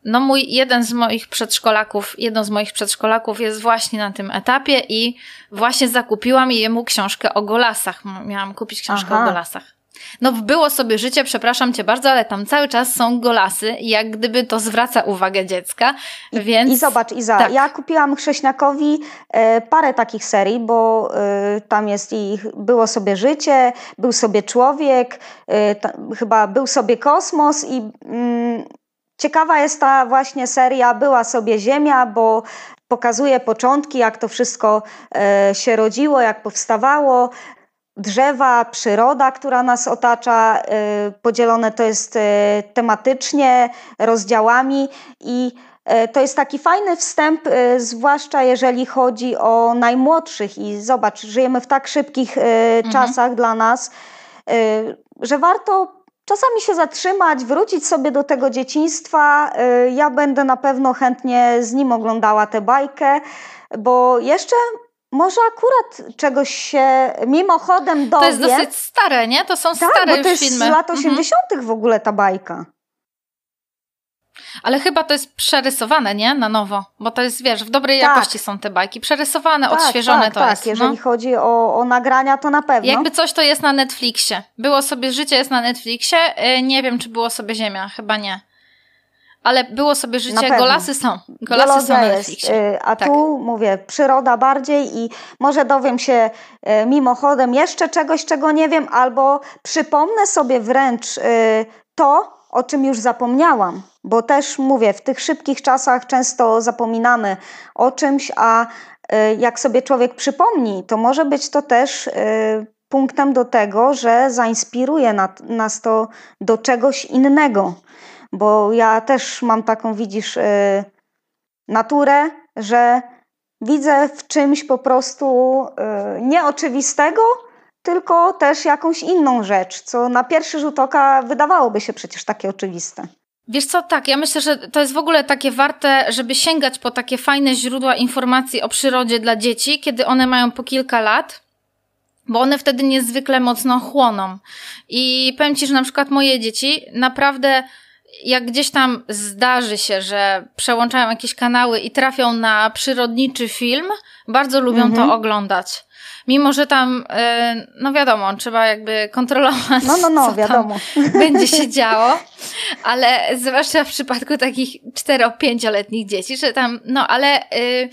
no mój jeden z moich przedszkolaków, jeden z moich przedszkolaków jest właśnie na tym etapie i właśnie zakupiłam jemu książkę o golasach. Miałam kupić książkę Aha. o golasach. No było sobie życie, przepraszam cię bardzo, ale tam cały czas są golasy i jak gdyby to zwraca uwagę dziecka, I, więc... I, zobacz Iza, tak. ja kupiłam Chrześniakowi e, parę takich serii, bo e, tam jest i Było sobie życie, Był sobie człowiek, e, ta, chyba Był sobie kosmos i... Mm, ciekawa jest ta właśnie seria Była sobie Ziemia, bo pokazuje początki, jak to wszystko e, się rodziło, jak powstawało, drzewa, przyroda, która nas otacza. Y, podzielone to jest y, tematycznie, rozdziałami i y, to jest taki fajny wstęp, zwłaszcza jeżeli chodzi o najmłodszych. I zobacz, żyjemy w tak szybkich mhm. czasach dla nas, że warto czasami się zatrzymać, wrócić sobie do tego dzieciństwa. Ja będę na pewno chętnie z nim oglądała tę bajkę, bo jeszcze może akurat czegoś się mimochodem dowie. To jest dosyć stare, nie? To są tak, stare bo to jest filmy. z lat 80. Mhm. w ogóle ta bajka. Ale chyba to jest przerysowane, nie? Na nowo. Bo to jest, wiesz, w dobrej tak. jakości są te bajki. Przerysowane, tak, odświeżone tak, to tak. jest. Tak, jeżeli no. chodzi o, o, nagrania, to na pewno. Jakby coś to jest na Netflixie. Było sobie życie, jest na Netflixie. Y, nie wiem, czy było sobie Ziemia. Chyba nie ale było sobie życie, golasy są. Golasy Biologia są na Netflixie. Y, a tak. tu mówię, przyroda bardziej i może dowiem się y, mimochodem jeszcze czegoś, czego nie wiem, albo przypomnę sobie wręcz y, to, o czym już zapomniałam, bo też mówię, w tych szybkich czasach często zapominamy o czymś, a jak sobie człowiek przypomni, to może być to też punktem do tego, że zainspiruje nas to do czegoś innego. Bo ja też mam taką, widzisz, y, naturę, że widzę w czymś po prostu y, nieoczywistego, tylko też jakąś inną rzecz, co na pierwszy rzut oka wydawałoby się przecież takie oczywiste. Wiesz co, tak, ja myślę, że to jest w ogóle takie warte, żeby sięgać po takie fajne źródła informacji o przyrodzie dla dzieci, kiedy one mają po kilka lat, bo one wtedy niezwykle mocno chłoną. I powiem Ci, że na przykład moje dzieci naprawdę jak gdzieś tam zdarzy się, że przełączają jakieś kanały i trafią na przyrodniczy film, bardzo lubią mhm. to oglądać. Mimo, że tam, e, no wiadomo, trzeba jakby kontrolować. No, no, no, wiadomo. <laughs> Będzie się działo, ale zwłaszcza w przypadku takich 4-5-letnich dzieci, że tam, no ale. Yy,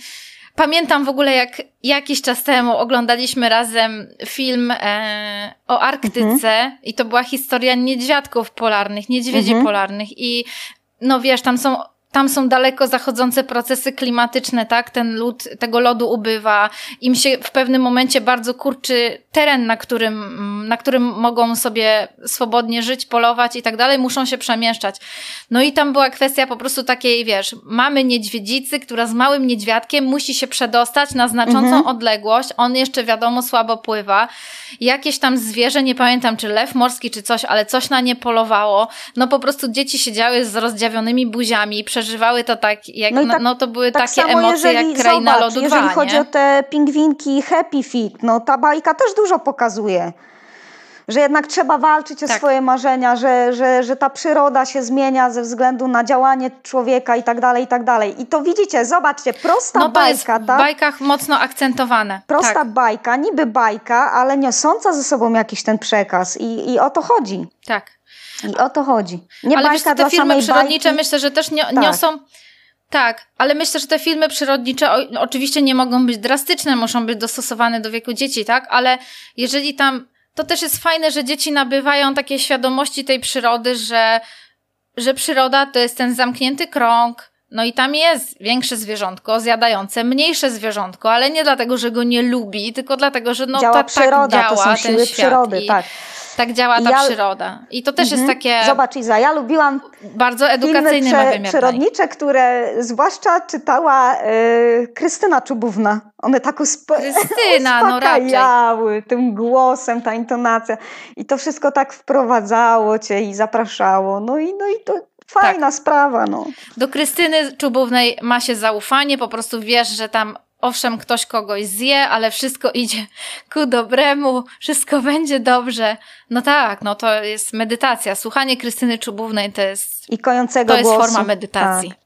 Pamiętam w ogóle, jak jakiś czas temu oglądaliśmy razem film e, o Arktyce mhm. i to była historia niedźwiadków polarnych, niedźwiedzi mhm. polarnych i no wiesz, tam są tam są daleko zachodzące procesy klimatyczne, tak? Ten lód, tego lodu ubywa, im się w pewnym momencie bardzo kurczy teren, na którym, mm, na którym mogą sobie swobodnie żyć, polować i tak dalej, muszą się przemieszczać. No i tam była kwestia po prostu takiej, wiesz, mamy niedźwiedzicy, która z małym niedźwiadkiem musi się przedostać na znaczącą mhm. odległość, on jeszcze wiadomo słabo pływa, jakieś tam zwierzę, nie pamiętam czy lew morski czy coś, ale coś na nie polowało, no po prostu dzieci siedziały z rozdziawionymi buziami, przeżywały przeżywały to tak, jak, no, no, tak, no to były tak takie samo, emocje jeżeli, jak Kraina zobacz, Lodu 2, Jeżeli chodzi nie? o te pingwinki Happy Feet, no ta bajka też dużo pokazuje. Że jednak trzeba walczyć o tak. swoje marzenia, że, że, że ta przyroda się zmienia ze względu na działanie człowieka i tak dalej, i tak dalej. I to widzicie, zobaczcie, prosta no to bajka. Jest w tak? bajkach mocno akcentowane. Prosta tak. bajka, niby bajka, ale niosąca ze sobą jakiś ten przekaz. I, i o to chodzi. Tak. I o to chodzi. Nie Ale wiesz, co, te firmy przyrodnicze bajki. myślę, że też nie, tak. niosą... Tak, ale myślę, że te filmy przyrodnicze o, oczywiście nie mogą być drastyczne, muszą być dostosowane do wieku dzieci, tak? Ale jeżeli tam. To też jest fajne, że dzieci nabywają takie świadomości tej przyrody, że, że przyroda to jest ten zamknięty krąg, no i tam jest większe zwierzątko zjadające mniejsze zwierzątko, ale nie dlatego, że go nie lubi, tylko dlatego, że no działa ta, przyroda, tak działa to są siły świat przyrody, tak. Tak działa ta ja, przyroda. I to też jest mhm. takie. Zobacz, Iza, ja lubiłam. Bardzo edukacyjne prze, tak. przyrodnicze, które zwłaszcza czytała y, Krystyna Czubówna. One tak usp Krystyna, no uspokajały no tym głosem, ta intonacja. I to wszystko tak wprowadzało cię i zapraszało. No i, no i to tak. Fajna tak. sprawa, no. Do Krystyny Czubównej ma się zaufanie, po prostu wiesz, że tam owszem, ktoś kogoś zje, ale wszystko idzie <laughs> ku dobremu, wszystko będzie dobrze. No tak, no to jest medytacja. Słuchanie Krystyny Czubównej to jest. I kojącego To jest głosu. forma medytacji. Tak.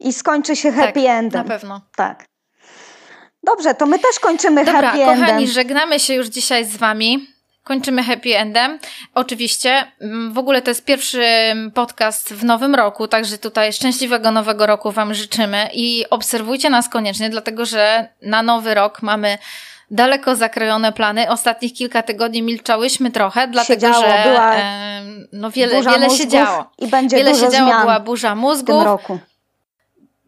I skończy się tak, happy tak, endem. Na pewno. Tak. Dobrze, to my też kończymy Dobra, happy endem. Kochani, żegnamy się już dzisiaj z Wami. Kończymy happy endem. Oczywiście, mm, w ogóle to jest pierwszy mm, podcast w nowym roku, także tutaj szczęśliwego nowego roku Wam życzymy i obserwujcie nas koniecznie, dlatego że na nowy rok mamy daleko zakrojone plany. Ostatnich kilka tygodni milczałyśmy trochę, dlatego działo, że była e, no wiele, wiele się działo. I będzie wiele dużo się działo, zmian była burza mózgów. W tym roku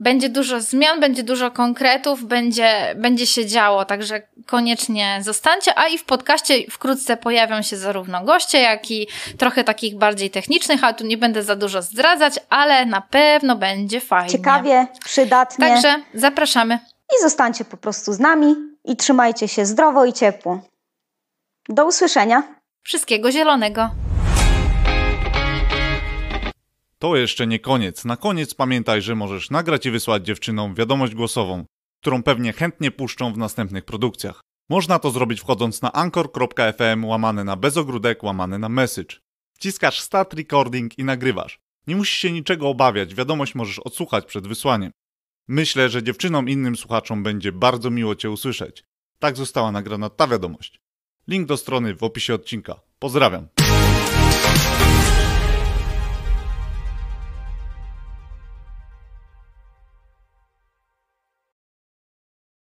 będzie dużo zmian, będzie dużo konkretów, będzie, będzie się działo, także koniecznie zostańcie, a i w podcaście wkrótce pojawią się zarówno goście, jak i trochę takich bardziej technicznych, a tu nie będę za dużo zdradzać, ale na pewno będzie fajnie. Ciekawie, przydatnie. Także zapraszamy. I zostańcie po prostu z nami i trzymajcie się zdrowo i ciepło. Do usłyszenia. Wszystkiego zielonego. To jeszcze nie koniec. Na koniec pamiętaj, że możesz nagrać i wysłać dziewczynom wiadomość głosową, którą pewnie chętnie puszczą w następnych produkcjach. Można to zrobić wchodząc na anchor.fm łamane na bezogródek łamane na message. Wciskasz start recording i nagrywasz. Nie musisz się niczego obawiać, wiadomość możesz odsłuchać przed wysłaniem. Myślę, że dziewczynom i innym słuchaczom będzie bardzo miło Cię usłyszeć. Tak została nagrana ta wiadomość. Link do strony w opisie odcinka. Pozdrawiam.